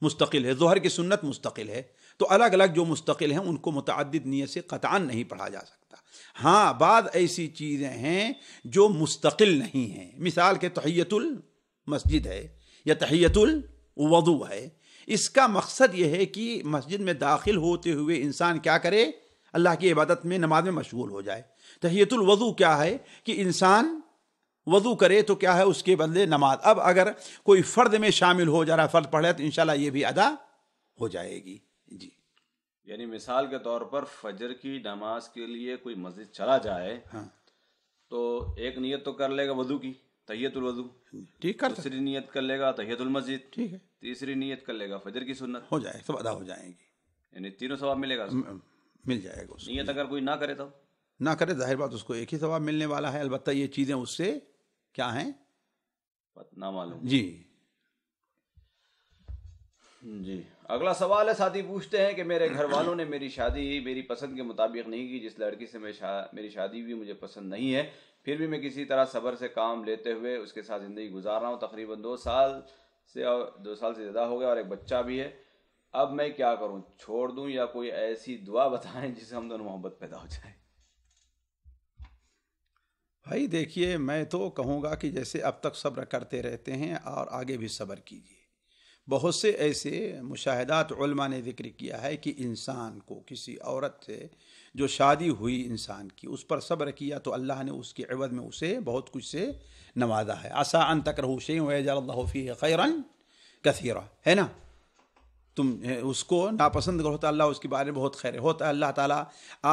مستقل ہے ظہر کی سنت مستقل ہے تو الگ الگ جو مستقل ہیں ان کو متعدد نیت سے قطعا نہیں پڑھا جا سکتا ہاں بعض ایسی چیزیں ہیں جو مستقل نہیں ہیں مثال کے تحیت المسجد ہے یا تحیت الوضو ہے اس کا مقصد یہ ہے کہ مسجد میں داخل ہوتے ہوئے انسان کیا کرے اللہ کی عبادت میں نماز میں مشغول ہو جائے تحیت الوضو کیا ہے کہ انسان وضو کرے تو کیا ہے اس کے بدلے نماز اب اگر کوئی فرد میں شامل ہو جا رہا فرد پڑھ رہا ہے تو انشاءاللہ یہ بھی ادا ہو جائے گی جی یعنی مثال کے طور پر فجر کی نماز کے لیے کوئی مسجد چلا جائے ہاں تو ایک نیت تو کر لے گا وضو کی تحیت الوضو ٹھیک ہے نیت کر لے گا تحیت المسجد ٹھیک ہے تیسری نیت کر لے گا فجر کی سنت ہو جائے سب ادا ہو جائیں گی یعنی تینوں ثواب ملے گا مل جائے گا نیت اگر کوئی نہ کرے تو نہ کرے ظاہر بات اس کو ایک ہی ثواب ملنے والا ہے البتہ یہ چیزیں اس سے کیا ہیں نہ معلوم جی جی اگلا سوال ہے ساتھی پوچھتے ہیں کہ میرے گھر والوں نے میری شادی میری پسند کے مطابق نہیں کی جس لڑکی سے میں شا... میری شادی بھی مجھے پسند نہیں ہے پھر بھی میں کسی طرح صبر سے کام لیتے ہوئے اس کے ساتھ زندگی گزار رہا ہوں تقریباً دو سال سے سے دو سال زیادہ ہو گیا اور ایک بچہ بھی ہے اب میں کیا کروں چھوڑ دوں یا کوئی ایسی دعا بتائیں جس سے ہم دونوں محبت پیدا ہو جائے بھائی دیکھیے میں تو کہوں گا کہ جیسے اب تک صبر کرتے رہتے ہیں اور آگے بھی صبر کیجیے بہت سے ایسے مشاہدات علماء نے ذکر کیا ہے کہ انسان کو کسی عورت سے جو شادی ہوئی انسان کی اس پر صبر کیا تو اللہ نے اس کے عوض میں اسے بہت کچھ سے نوازا ہے آسا ان تک رہو تکر اللہ وفی خیرن کثیرہ ہے نا تم اس کو ناپسند کرو تو اللہ اس کے بارے میں بہت خیر ہوتا ہے اللہ تعالیٰ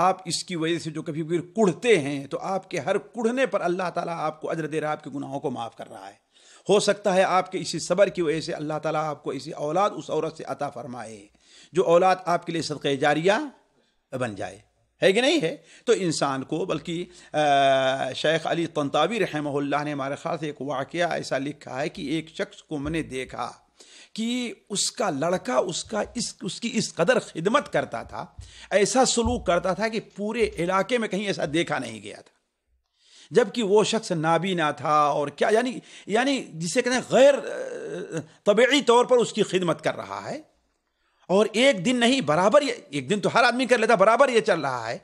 آپ اس کی وجہ سے جو کبھی کبھی کڑھتے ہیں تو آپ کے ہر کڑھنے پر اللہ تعالیٰ آپ کو اجر دے رہا ہے آپ کے گناہوں کو معاف کر رہا ہے ہو سکتا ہے آپ کے اسی صبر کی وجہ سے اللہ تعالیٰ آپ کو اسی اولاد اس عورت سے عطا فرمائے جو اولاد آپ کے لیے صدقہ جاریہ بن جائے ہے کہ نہیں ہے تو انسان کو بلکہ شیخ علی طنطاوی رحمہ اللہ نے ہمارے خاص ایک واقعہ ایسا لکھا ہے کہ ایک شخص کو میں نے دیکھا کہ اس کا لڑکا اس کا اس کی اس قدر خدمت کرتا تھا ایسا سلوک کرتا تھا کہ پورے علاقے میں کہیں ایسا دیکھا نہیں گیا تھا جب کہ وہ شخص نابینا تھا اور کیا یعنی یعنی جسے کہتے ہیں غیر طبعی طور پر اس کی خدمت کر رہا ہے اور ایک دن نہیں برابر یہ ایک دن تو ہر آدمی کر لیتا برابر یہ چل رہا ہے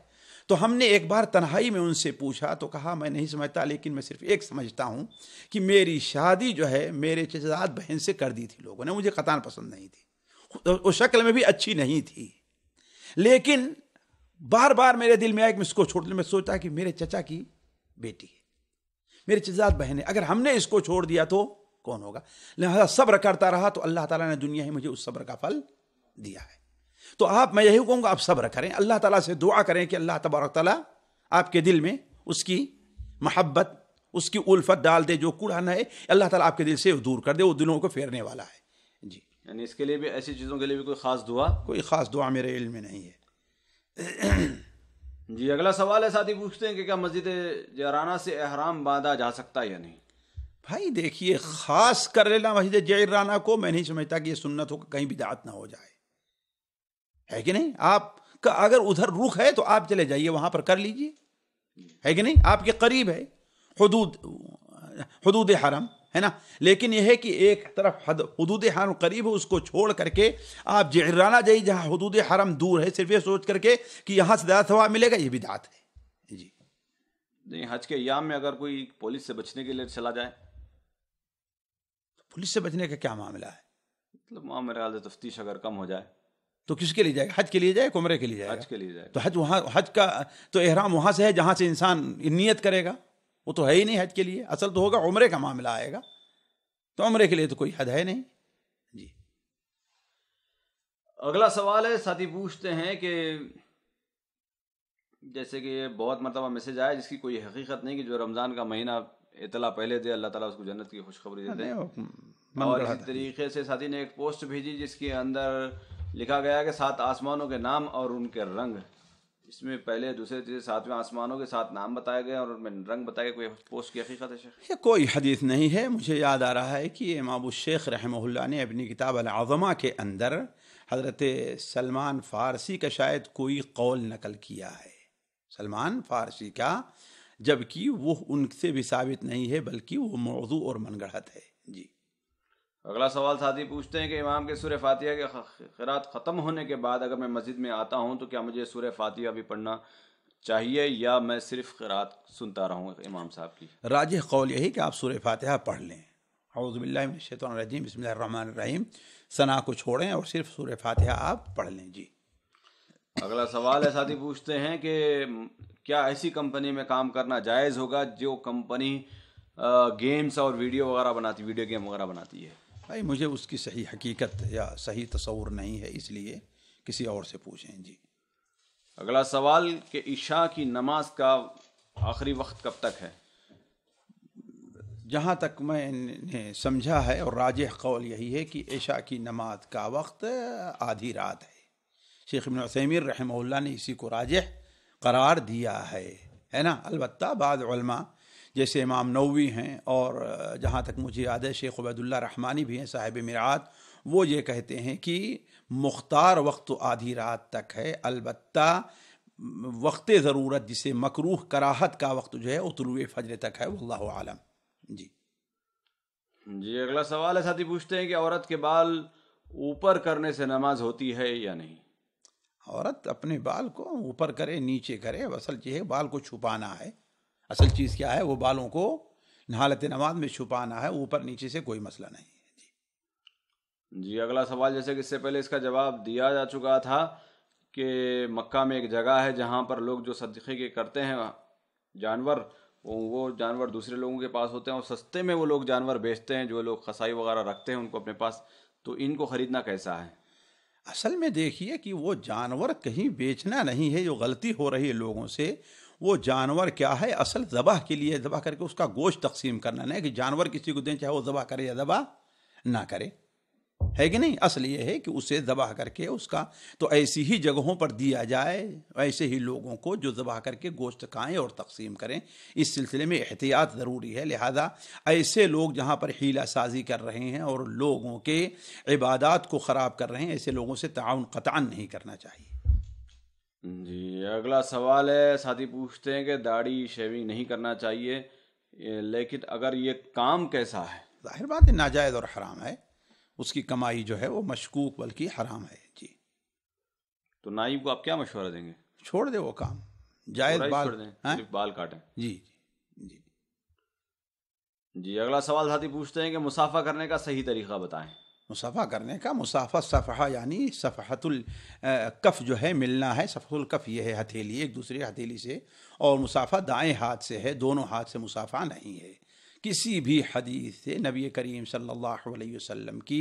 تو ہم نے ایک بار تنہائی میں ان سے پوچھا تو کہا میں نہیں سمجھتا لیکن میں صرف ایک سمجھتا ہوں کہ میری شادی جو ہے میرے چچزاد بہن سے کر دی تھی لوگوں نے مجھے قطان پسند نہیں تھی اس شکل میں بھی اچھی نہیں تھی لیکن بار بار میرے دل میں آئے کہ میں اس کو چھوڑ دوں میں سوچا کہ میرے چچا کی بیٹی ہے میرے چچزاد بہن ہے اگر ہم نے اس کو چھوڑ دیا تو کون ہوگا لہذا صبر کرتا رہا تو اللہ تعالیٰ نے دنیا ہی مجھے اس صبر کا پھل دیا ہے تو آپ میں یہی کہوں گا آپ صبر کریں اللہ تعالیٰ سے دعا کریں کہ اللہ تبارک تعالیٰ آپ کے دل میں اس کی محبت اس کی الفت ڈال دے جو کوڑا نہ اللہ تعالیٰ آپ کے دل سے دور کر دے وہ دلوں کو پھیرنے والا ہے جی یعنی اس کے لیے بھی ایسی چیزوں کے لیے بھی کوئی خاص دعا کوئی خاص دعا میرے علم میں نہیں ہے جی اگلا سوال ہے ساتھی پوچھتے ہیں کہ کیا مسجد جیرانہ سے احرام باندھا جا سکتا ہے یا نہیں بھائی دیکھیے خاص کر لینا مسجد جیرانہ کو میں نہیں سمجھتا کہ یہ سنت ہو کہیں بھی دعات نہ ہو جائے ہے کہ نہیں آپ کا اگر ادھر رخ ہے تو آپ چلے جائیے وہاں پر کر لیجیے ہے کہ نہیں آپ کے قریب ہے حدود حدود حرم ہے نا لیکن یہ ہے کہ ایک طرف حدود حرم قریب ہے اس کو چھوڑ کر کے آپ جہرانہ جائیے جہاں حدود حرم دور ہے صرف یہ سوچ کر کے کہ یہاں سے زیادہ ثواب ملے گا یہ بھی دات ہے جی نہیں حج کے یام میں اگر کوئی پولیس سے بچنے کے لیے چلا جائے پولیس سے بچنے کا کیا معاملہ ہے مطلب تفتیش اگر کم ہو جائے تو کس کے لیے جائے گا حج کے لیے جائے کمرے کے لیے جائے حج کے لیے جائے تو حج وہاں حج کا تو احرام وہاں سے ہے جہاں سے انسان نیت کرے گا وہ تو ہے ہی نہیں حج کے لیے اصل تو ہوگا عمرے کا معاملہ آئے گا تو عمرے کے لیے تو کوئی حد ہے نہیں جی اگلا سوال ہے ساتھی پوچھتے ہیں کہ جیسے کہ یہ بہت مرتبہ میسج آیا جس کی کوئی حقیقت نہیں کہ جو رمضان کا مہینہ اطلاع پہلے دے اللہ تعالیٰ اس کو جنت کی خوشخبری دے دیں اور اسی طریقے سے ساتھی نے ایک پوسٹ بھیجی جس کے اندر لکھا گیا ہے کہ سات آسمانوں کے نام اور ان کے رنگ اس میں پہلے دوسرے ساتویں آسمانوں کے ساتھ نام بتایا گیا اور میں رنگ بتایا گیا کوئی پوسٹ کی حقیقت ہے یہ کوئی حدیث نہیں ہے مجھے یاد آ رہا ہے کہ امام الشیخ شیخ رحمہ اللہ نے اپنی کتاب العظمہ کے اندر حضرت سلمان فارسی کا شاید کوئی قول نقل کیا ہے سلمان فارسی کا جب کہ وہ ان سے بھی ثابت نہیں ہے بلکہ وہ موضوع اور من گڑھت ہے اگلا سوال ساتھی پوچھتے ہیں کہ امام کے سورہ فاتحہ کے خیرات ختم ہونے کے بعد اگر میں مسجد میں آتا ہوں تو کیا مجھے سورہ فاتحہ بھی پڑھنا چاہیے یا میں صرف خیرات سنتا رہوں امام صاحب کی راج قول یہی کہ آپ سورہ فاتحہ پڑھ لیں اعوذ باللہ من الشیطان الرجیم بسم اللہ الرحمن الرحیم ثنا کو چھوڑیں اور صرف سورہ فاتحہ آپ پڑھ لیں جی اگلا سوال ہے ساتھی پوچھتے ہیں کہ کیا ایسی کمپنی میں کام کرنا جائز ہوگا جو کمپنی گیمز اور ویڈیو وغیرہ بناتی ویڈیو گیم وغیرہ بناتی ہے بھائی مجھے اس کی صحیح حقیقت یا صحیح تصور نہیں ہے اس لیے کسی اور سے پوچھیں جی اگلا سوال کہ عشاء کی نماز کا آخری وقت کب تک ہے جہاں تک میں نے سمجھا ہے اور راجح قول یہی ہے کہ عشاء کی نماز کا وقت آدھی رات ہے شیخ ابن عثیمیر رحمہ اللہ نے اسی کو راجح قرار دیا ہے ہے نا البتہ بعض علماء جیسے امام نووی ہیں اور جہاں تک مجھے یاد ہے شیخ عبید اللہ رحمانی بھی ہیں صاحب میرات وہ یہ کہتے ہیں کہ مختار وقت تو آدھی رات تک ہے البتہ وقت ضرورت جسے مقروح کراہت کا وقت جو ہے اطلوِ فجر تک ہے واللہ عالم جی جی اگلا سوال ہے ساتھی پوچھتے ہیں کہ عورت کے بال اوپر کرنے سے نماز ہوتی ہے یا نہیں عورت اپنے بال کو اوپر کرے نیچے کرے اصل یہ ہے بال کو چھپانا ہے اصل چیز کیا ہے وہ بالوں کو نہالت نماز میں چھپانا ہے اوپر نیچے سے کوئی مسئلہ نہیں ہے جی جی اگلا سوال جیسے کہ اس سے پہلے اس کا جواب دیا جا چکا تھا کہ مکہ میں ایک جگہ ہے جہاں پر لوگ جو صدقے کے کرتے ہیں جانور وہ جانور دوسرے لوگوں کے پاس ہوتے ہیں اور سستے میں وہ لوگ جانور بیچتے ہیں جو لوگ خسائی وغیرہ رکھتے ہیں ان کو اپنے پاس تو ان کو خریدنا کیسا ہے اصل میں دیکھیے کہ وہ جانور کہیں بیچنا نہیں ہے جو غلطی ہو رہی ہے لوگوں سے وہ جانور کیا ہے اصل ذبح کے لیے ذبح کر کے اس کا گوشت تقسیم کرنا نہیں کہ جانور کسی کو دیں چاہے وہ ذبح کرے یا ذبح نہ کرے ہے کہ نہیں اصل یہ ہے کہ اسے ذبح کر کے اس کا تو ایسی ہی جگہوں پر دیا جائے ایسے ہی لوگوں کو جو ذبح کر کے گوشت کھائیں اور تقسیم کریں اس سلسلے میں احتیاط ضروری ہے لہذا ایسے لوگ جہاں پر ہیلا سازی کر رہے ہیں اور لوگوں کے عبادات کو خراب کر رہے ہیں ایسے لوگوں سے تعاون قطعا نہیں کرنا چاہیے جی اگلا سوال ہے ساتھی پوچھتے ہیں کہ داڑھی شیونگ نہیں کرنا چاہیے لیکن اگر یہ کام کیسا ہے ظاہر بات ہے ناجائز اور حرام ہے اس کی کمائی جو ہے وہ مشکوک بلکہ حرام ہے جی تو نائب کو آپ کیا مشورہ دیں گے چھوڑ دیں وہ کام جائز دیں ہاں؟ بال کاٹیں جی،, جی جی جی اگلا سوال ساتھی پوچھتے ہیں کہ مسافہ کرنے کا صحیح طریقہ بتائیں مصافحہ کرنے کا مصافحہ صفحہ یعنی صفحت الکف جو ہے ملنا ہے صفحت القف یہ ہے ہتھیلی ایک دوسرے ہتھیلی سے اور مصافحہ دائیں ہاتھ سے ہے دونوں ہاتھ سے مصافحہ نہیں ہے کسی بھی حدیث سے نبی کریم صلی اللہ علیہ وسلم کی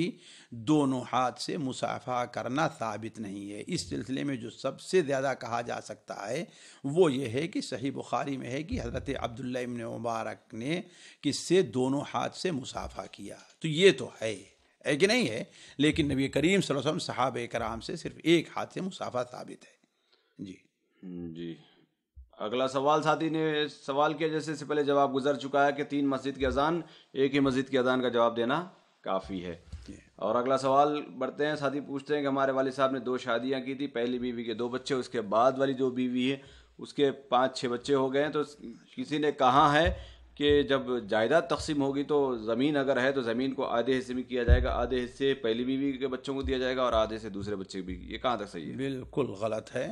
دونوں ہاتھ سے مصافحہ کرنا ثابت نہیں ہے اس سلسلے میں جو سب سے زیادہ کہا جا سکتا ہے وہ یہ ہے کہ صحیح بخاری میں ہے کہ حضرت عبداللہ ابن مبارک نے کس سے دونوں ہاتھ سے مصافحہ کیا تو یہ تو ہے ہے کہ نہیں ہے لیکن نبی کریم صلی اللہ علیہ وسلم صحابہ کرام سے صرف ایک ہاتھ سے مسافہ ثابت ہے جی جی اگلا سوال ساتھی نے سوال کیا جیسے اس سے پہلے جواب گزر چکا ہے کہ تین مسجد کی اذان ایک ہی مسجد کی اذان کا جواب دینا کافی ہے جی۔ اور اگلا سوال بڑھتے ہیں ساتھی پوچھتے ہیں کہ ہمارے والد صاحب نے دو شادیاں کی تھی پہلی بیوی کے دو بچے اس کے بعد والی جو بیوی ہے اس کے پانچ چھ بچے ہو گئے ہیں تو کسی نے کہا ہے کہ جب جائیداد تقسیم ہوگی تو زمین اگر ہے تو زمین کو آدھے حصے میں کیا جائے گا آدھے حصے پہلی بیوی کے بچوں کو دیا جائے گا اور آدھے سے دوسرے بچے بھی یہ کہاں تک صحیح ہے بالکل غلط ہے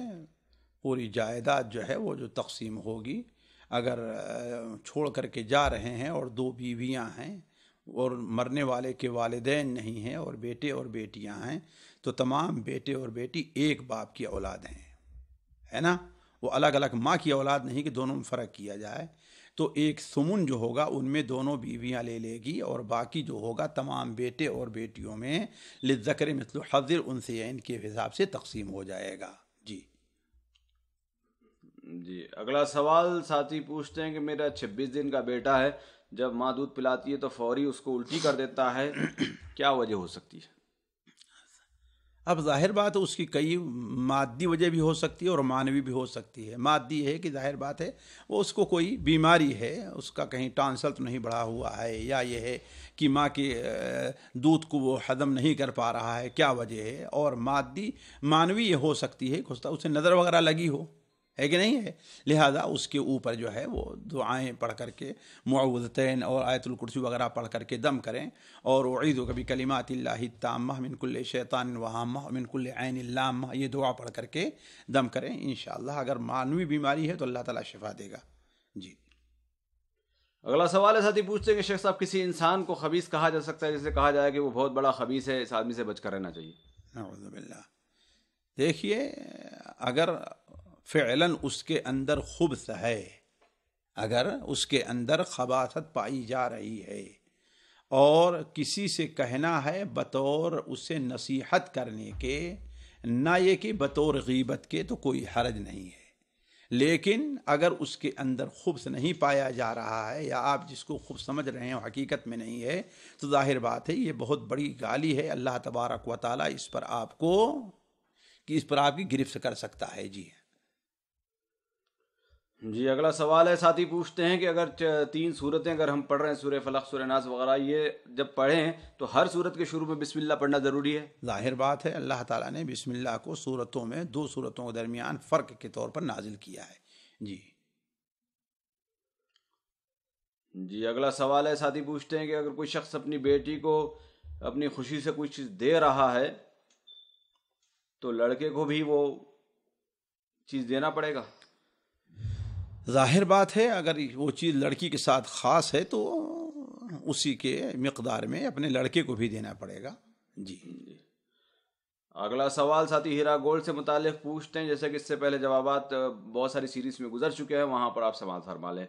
پوری جائیداد جو ہے وہ جو تقسیم ہوگی اگر چھوڑ کر کے جا رہے ہیں اور دو بیویاں ہیں اور مرنے والے کے والدین نہیں ہیں اور بیٹے اور بیٹیاں ہیں تو تمام بیٹے اور بیٹی ایک باپ کی اولاد ہیں ہے نا وہ الگ الگ ماں کی اولاد نہیں کہ دونوں میں فرق کیا جائے تو ایک سمن جو ہوگا ان میں دونوں بیویاں لے لے گی اور باقی جو ہوگا تمام بیٹے اور بیٹیوں میں لذکر مثل حضر ان سے یعنی ان کے حساب سے تقسیم ہو جائے گا جی جی اگلا سوال ساتھی پوچھتے ہیں کہ میرا چھبیس دن کا بیٹا ہے جب ماں دودھ پلاتی ہے تو فوری اس کو الٹی کر دیتا ہے کیا وجہ ہو سکتی ہے اب ظاہر بات اس کی کئی مادی وجہ بھی ہو سکتی ہے اور معنوی بھی ہو سکتی ہے مادی ہے کہ ظاہر بات ہے وہ اس کو کوئی بیماری ہے اس کا کہیں ٹانسل تو نہیں بڑھا ہوا ہے یا یہ ہے کہ ماں کے دودھ کو وہ حدم نہیں کر پا رہا ہے کیا وجہ ہے اور مادی معنوی یہ ہو سکتی ہے گستا اسے نظر وغیرہ لگی ہو ہے کہ نہیں ہے لہٰذا اس کے اوپر جو ہے وہ دعائیں پڑھ کر کے معوذتین اور آیت الکرسی وغیرہ پڑھ کر کے دم کریں اور عید و کبھی کلیمات اللہ تامہ من کل شیطان الوہام من کل عین اللہ یہ دعا پڑھ کر کے دم کریں انشاءاللہ اگر معنوی بیماری ہے تو اللہ تعالیٰ شفا دے گا جی اگلا سوال ہے ساتھی پوچھتے ہیں کہ شیخ صاحب کسی انسان کو خبیص کہا جا سکتا ہے جسے کہا جائے کہ وہ بہت بڑا خبیص ہے اس آدمی سے بچ کر رہنا چاہیے دیکھیے اگر فعلا اس کے اندر خبث ہے اگر اس کے اندر خباست پائی جا رہی ہے اور کسی سے کہنا ہے بطور اسے نصیحت کرنے کے نہ یہ کہ بطور غیبت کے تو کوئی حرج نہیں ہے لیکن اگر اس کے اندر خوبص نہیں پایا جا رہا ہے یا آپ جس کو خوب سمجھ رہے ہیں حقیقت میں نہیں ہے تو ظاہر بات ہے یہ بہت بڑی گالی ہے اللہ تبارک و تعالیٰ اس پر آپ کو کہ اس پر آپ کی گرفت کر سکتا ہے جی جی اگلا سوال ہے ساتھی پوچھتے ہیں کہ اگر تین صورتیں اگر ہم پڑھ رہے ہیں سورہ فلق سورہ ناز وغیرہ یہ جب پڑھیں تو ہر صورت کے شروع میں بسم اللہ پڑھنا ضروری ہے ظاہر بات ہے اللہ تعالیٰ نے بسم اللہ کو صورتوں میں دو صورتوں کے درمیان فرق کے طور پر نازل کیا ہے جی جی اگلا سوال ہے ساتھی پوچھتے ہیں کہ اگر کوئی شخص اپنی بیٹی کو اپنی خوشی سے کوئی چیز دے رہا ہے تو لڑکے کو بھی وہ چیز دینا پڑے گا ظاہر بات ہے اگر وہ چیز لڑکی کے ساتھ خاص ہے تو اسی کے مقدار میں اپنے لڑکے کو بھی دینا پڑے گا جی جی اگلا سوال ساتھی ہیرا گولڈ سے متعلق پوچھتے ہیں جیسے کہ اس سے پہلے جوابات بہت ساری سیریز میں گزر چکے ہیں وہاں پر آپ سوال فرما لیں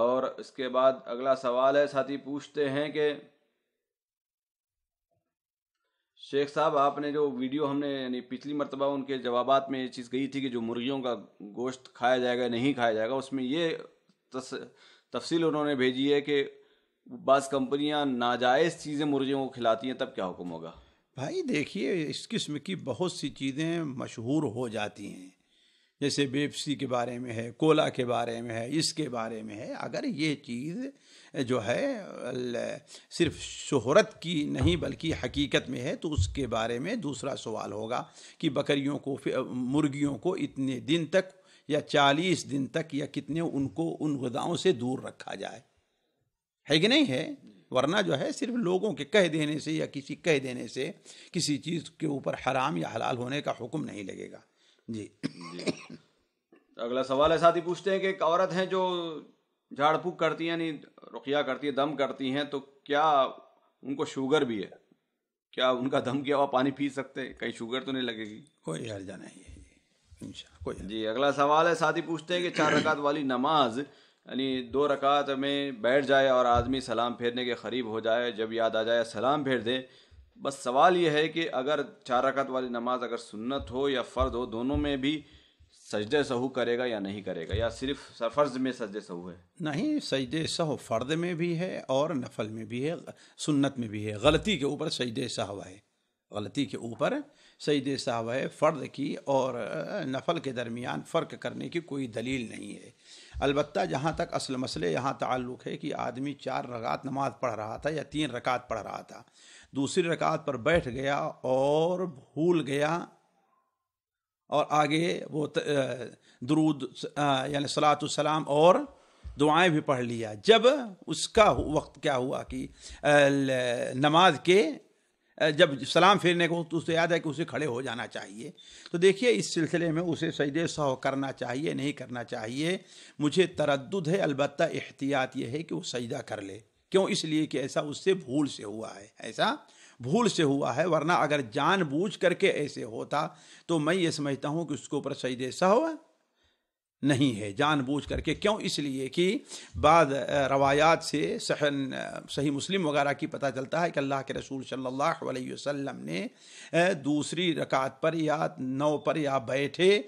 اور اس کے بعد اگلا سوال ہے ساتھی پوچھتے ہیں کہ شیخ صاحب آپ نے جو ویڈیو ہم نے یعنی پچھلی مرتبہ ان کے جوابات میں یہ چیز کہی تھی کہ جو مرغیوں کا گوشت کھایا جائے گا نہیں کھایا جائے گا اس میں یہ تفصیل انہوں نے بھیجی ہے کہ بعض کمپنیاں ناجائز چیزیں مرغیوں کو کھلاتی ہیں تب کیا حکم ہوگا بھائی دیکھیے اس قسم کی بہت سی چیزیں مشہور ہو جاتی ہیں جیسے بیپسی کے بارے میں ہے کولا کے بارے میں ہے اس کے بارے میں ہے اگر یہ چیز جو ہے صرف شہرت کی نہیں بلکہ حقیقت میں ہے تو اس کے بارے میں دوسرا سوال ہوگا کہ بکریوں کو مرغیوں کو اتنے دن تک یا چالیس دن تک یا کتنے ان کو ان غذاؤں سے دور رکھا جائے ہے کہ نہیں ہے ورنہ جو ہے صرف لوگوں کے کہہ دینے سے یا کسی کہہ دینے سے کسی چیز کے اوپر حرام یا حلال ہونے کا حکم نہیں لگے گا جی جی اگلا سوال ہے ساتھی پوچھتے ہیں کہ ایک عورت ہیں جو جھاڑ پھونک کرتی ہیں یعنی رقیہ کرتی ہیں دم کرتی ہیں تو کیا ان کو شوگر بھی ہے کیا ان کا دم کیا ہوا پانی پی سکتے ہیں کہیں شوگر تو نہیں لگے گی کوئی یار جانا ہے جی اگلا سوال ہے ساتھی پوچھتے ہیں کہ چار رکعت والی نماز یعنی دو رکعت میں بیٹھ جائے اور آدمی سلام پھیرنے کے قریب ہو جائے جب یاد آ جائے سلام پھیر دے بس سوال یہ ہے کہ اگر چار رکعت والی نماز اگر سنت ہو یا فرض ہو دونوں میں بھی سجدے سہو کرے گا یا نہیں کرے گا یا صرف فرض میں سجدے سہو ہے نہیں سجدے سہو فرد میں بھی ہے اور نفل میں بھی ہے سنت میں بھی ہے غلطی کے اوپر سجدے سہو ہے غلطی کے اوپر سجدے سہو ہے فرد کی اور نفل کے درمیان فرق کرنے کی کوئی دلیل نہیں ہے البتہ جہاں تک اصل مسئلے یہاں تعلق ہے کہ آدمی چار رکعت نماز پڑھ رہا تھا یا تین رکعت پڑھ رہا تھا دوسری رکعت پر بیٹھ گیا اور بھول گیا اور آگے وہ درود یعنی صلاۃ السلام اور دعائیں بھی پڑھ لیا جب اس کا وقت کیا ہوا کہ نماز کے جب سلام پھیرنے کو تو اسے یاد ہے کہ اسے کھڑے ہو جانا چاہیے تو دیکھیے اس سلسلے میں اسے سجدے سہو کرنا چاہیے نہیں کرنا چاہیے مجھے تردد ہے البتہ احتیاط یہ ہے کہ وہ سجدہ کر لے کیوں اس لیے کہ ایسا اس سے بھول سے ہوا ہے ایسا بھول سے ہوا ہے ورنہ اگر جان بوجھ کر کے ایسے ہوتا تو میں یہ سمجھتا ہوں کہ اس کے اوپر سجدے سہو ہے نہیں ہے جان بوجھ کر کے کیوں اس لیے کہ بعض روایات سے صحیح مسلم وغیرہ کی پتہ چلتا ہے کہ اللہ کے رسول صلی اللہ علیہ وسلم نے دوسری رکعت پر یا نو پر یا بیٹھے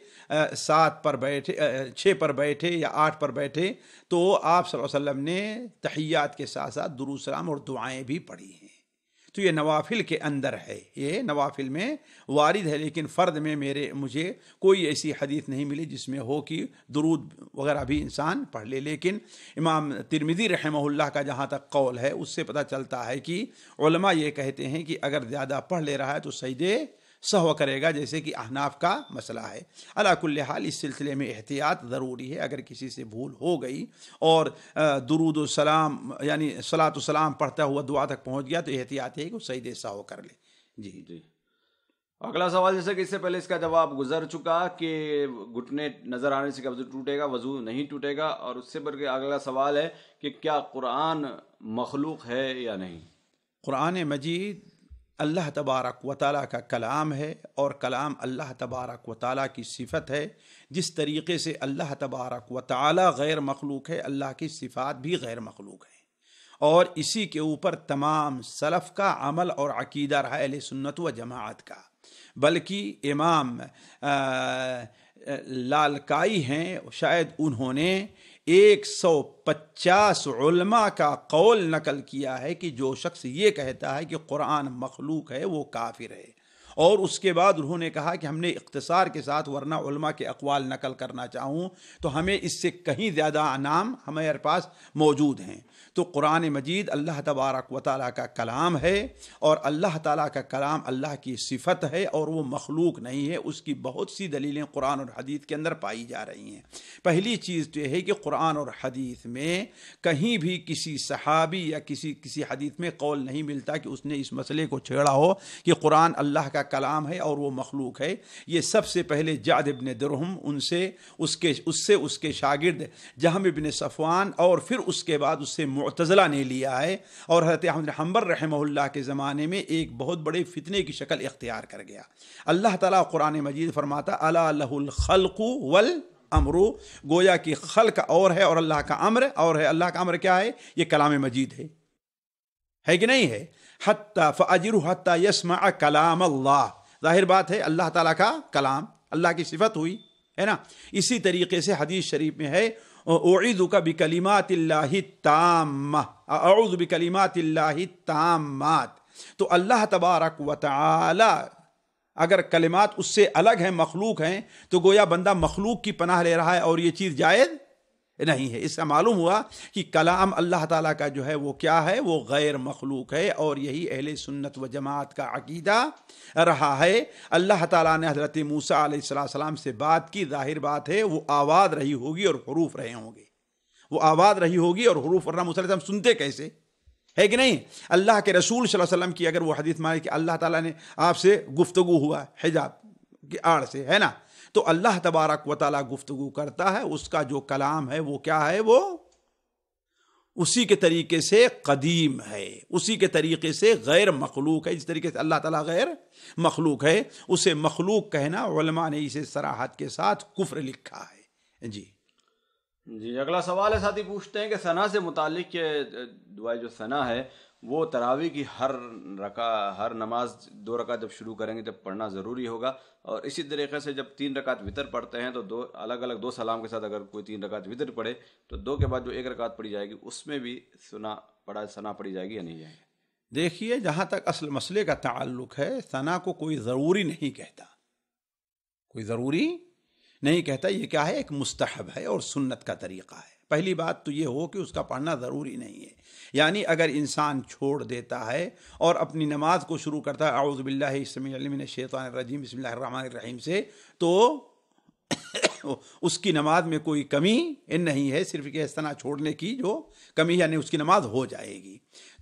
سات پر بیٹھے چھ پر بیٹھے یا آٹھ پر بیٹھے تو آپ صلی اللہ علیہ وسلم نے تحیات کے ساتھ ساتھ سلام اور دعائیں بھی پڑھی ہیں تو یہ نوافل کے اندر ہے یہ نوافل میں وارد ہے لیکن فرد میں میرے مجھے کوئی ایسی حدیث نہیں ملی جس میں ہو کہ درود وغیرہ بھی انسان پڑھ لے لیکن امام ترمدی رحمہ اللہ کا جہاں تک قول ہے اس سے پتہ چلتا ہے کہ علماء یہ کہتے ہیں کہ اگر زیادہ پڑھ لے رہا ہے تو سجدے سہو کرے گا جیسے کہ احناف کا مسئلہ ہے اللہ حال اس سلسلے میں احتیاط ضروری ہے اگر کسی سے بھول ہو گئی اور درود و سلام یعنی صلاۃ و سلام پڑھتا ہوا دعا تک پہنچ گیا تو احتیاط ہے کہ وہ سہو کر لے جی جی اگلا سوال جیسا کہ اس سے پہلے اس کا جواب گزر چکا کہ گھٹنے نظر آنے سے قبضہ ٹوٹے گا وضو نہیں ٹوٹے گا اور اس سے پر کے اگلا سوال ہے کہ کیا قرآن مخلوق ہے یا نہیں قرآن مجید اللہ تبارک و تعالیٰ کا کلام ہے اور کلام اللہ تبارک و تعالیٰ کی صفت ہے جس طریقے سے اللہ تبارک و تعالیٰ غیر مخلوق ہے اللہ کی صفات بھی غیر مخلوق ہیں اور اسی کے اوپر تمام صلف کا عمل اور عقیدہ رہا اہل سنت و جماعت کا بلکہ امام لالکائی ہیں شاید انہوں نے ایک سو پچاس علماء کا قول نقل کیا ہے کہ جو شخص یہ کہتا ہے کہ قرآن مخلوق ہے وہ کافر ہے اور اس کے بعد انہوں نے کہا کہ ہم نے اقتصار کے ساتھ ورنہ علماء کے اقوال نقل کرنا چاہوں تو ہمیں اس سے کہیں زیادہ انعام ہمارے پاس موجود ہیں تو قرآن مجید اللہ تبارک و تعالیٰ کا کلام ہے اور اللہ تعالیٰ کا کلام اللہ کی صفت ہے اور وہ مخلوق نہیں ہے اس کی بہت سی دلیلیں قرآن اور حدیث کے اندر پائی جا رہی ہیں پہلی چیز تو یہ ہے کہ قرآن اور حدیث میں کہیں بھی کسی صحابی یا کسی کسی حدیث میں قول نہیں ملتا کہ اس نے اس مسئلے کو چھیڑا ہو کہ قرآن اللہ کا کلام ہے اور وہ مخلوق ہے یہ سب سے پہلے جاد ابن درہم ان سے اس کے اس سے اس کے شاگرد جہم ابن صفوان اور پھر اس کے بعد اس سے معتزلہ نے لیا ہے اور حضرت احمد حمبر رحمہ اللہ کے زمانے میں ایک بہت بڑے فتنے کی شکل اختیار کر گیا اللہ تعالیٰ قرآن مجید فرماتا اللہ لہ الخلق ول امرو گویا کہ خلق اور ہے اور اللہ کا امر اور ہے اللہ کا امر کیا ہے یہ کلام مجید ہے ہے کہ نہیں ہے حتیٰ فجر حتیٰ یسمع کلام اللہ ظاہر بات ہے اللہ تعالیٰ کا کلام اللہ کی صفت ہوئی ہے نا اسی طریقے سے حدیث شریف میں ہے کب کلیمات اللہ تام اعوذ بھی کلیمات اللہ تامات تو اللہ تبارک و تعالی اگر کلمات اس سے الگ ہیں مخلوق ہیں تو گویا بندہ مخلوق کی پناہ لے رہا ہے اور یہ چیز جائز نہیں ہے اس سے معلوم ہوا کہ کلام اللہ تعالیٰ کا جو ہے وہ کیا ہے وہ غیر مخلوق ہے اور یہی اہل سنت و جماعت کا عقیدہ رہا ہے اللہ تعالیٰ نے حضرت موسیٰ علیہ السلام سے بات کی ظاہر بات ہے وہ آواز رہی ہوگی اور حروف رہے ہوں گے وہ آواز رہی ہوگی اور حروف اللہ مصم سنتے کیسے ہے کہ نہیں اللہ کے رسول صلی اللہ علیہ وسلم کی اگر وہ حدیث مانے کہ اللہ تعالیٰ نے آپ سے گفتگو ہوا حجاب کی آڑ سے ہے نا تو اللہ تبارک و تعالیٰ گفتگو کرتا ہے اس کا جو کلام ہے وہ کیا ہے وہ اسی کے طریقے سے قدیم ہے اسی کے طریقے سے غیر مخلوق ہے جس طریقے سے اللہ تعالیٰ غیر مخلوق ہے اسے مخلوق کہنا علماء نے اسے سراحت کے ساتھ کفر لکھا ہے جی جی اگلا سوال ہے ساتھی پوچھتے ہیں کہ ثنا سے متعلق دعائیں جو ثنا ہے وہ تراوی کی ہر رکا ہر نماز دو رکعت جب شروع کریں گے جب پڑھنا ضروری ہوگا اور اسی طریقے سے جب تین رکعت وطر پڑھتے ہیں تو دو الگ الگ دو سلام کے ساتھ اگر کوئی تین رکعت وطر پڑھے تو دو کے بعد جو ایک رکعت پڑھی جائے گی اس میں بھی سنا پڑا سنا پڑی جائے گی یا نہیں جائے گی دیکھیے جہاں تک اصل مسئلے کا تعلق ہے ثنا کو کوئی ضروری نہیں کہتا کوئی ضروری نہیں کہتا یہ کیا ہے ایک مستحب ہے اور سنت کا طریقہ ہے پہلی بات تو یہ ہو کہ اس کا پڑھنا ضروری نہیں ہے یعنی اگر انسان چھوڑ دیتا ہے اور اپنی نماز کو شروع کرتا ہے اعوذ باللہ آؤز بلّہ الشیطان الرجیم بسم اللہ الرحمن الرحیم سے تو اس کی نماز میں کوئی کمی نہیں ہے صرف استنا چھوڑنے کی جو کمی یعنی اس کی نماز ہو جائے گی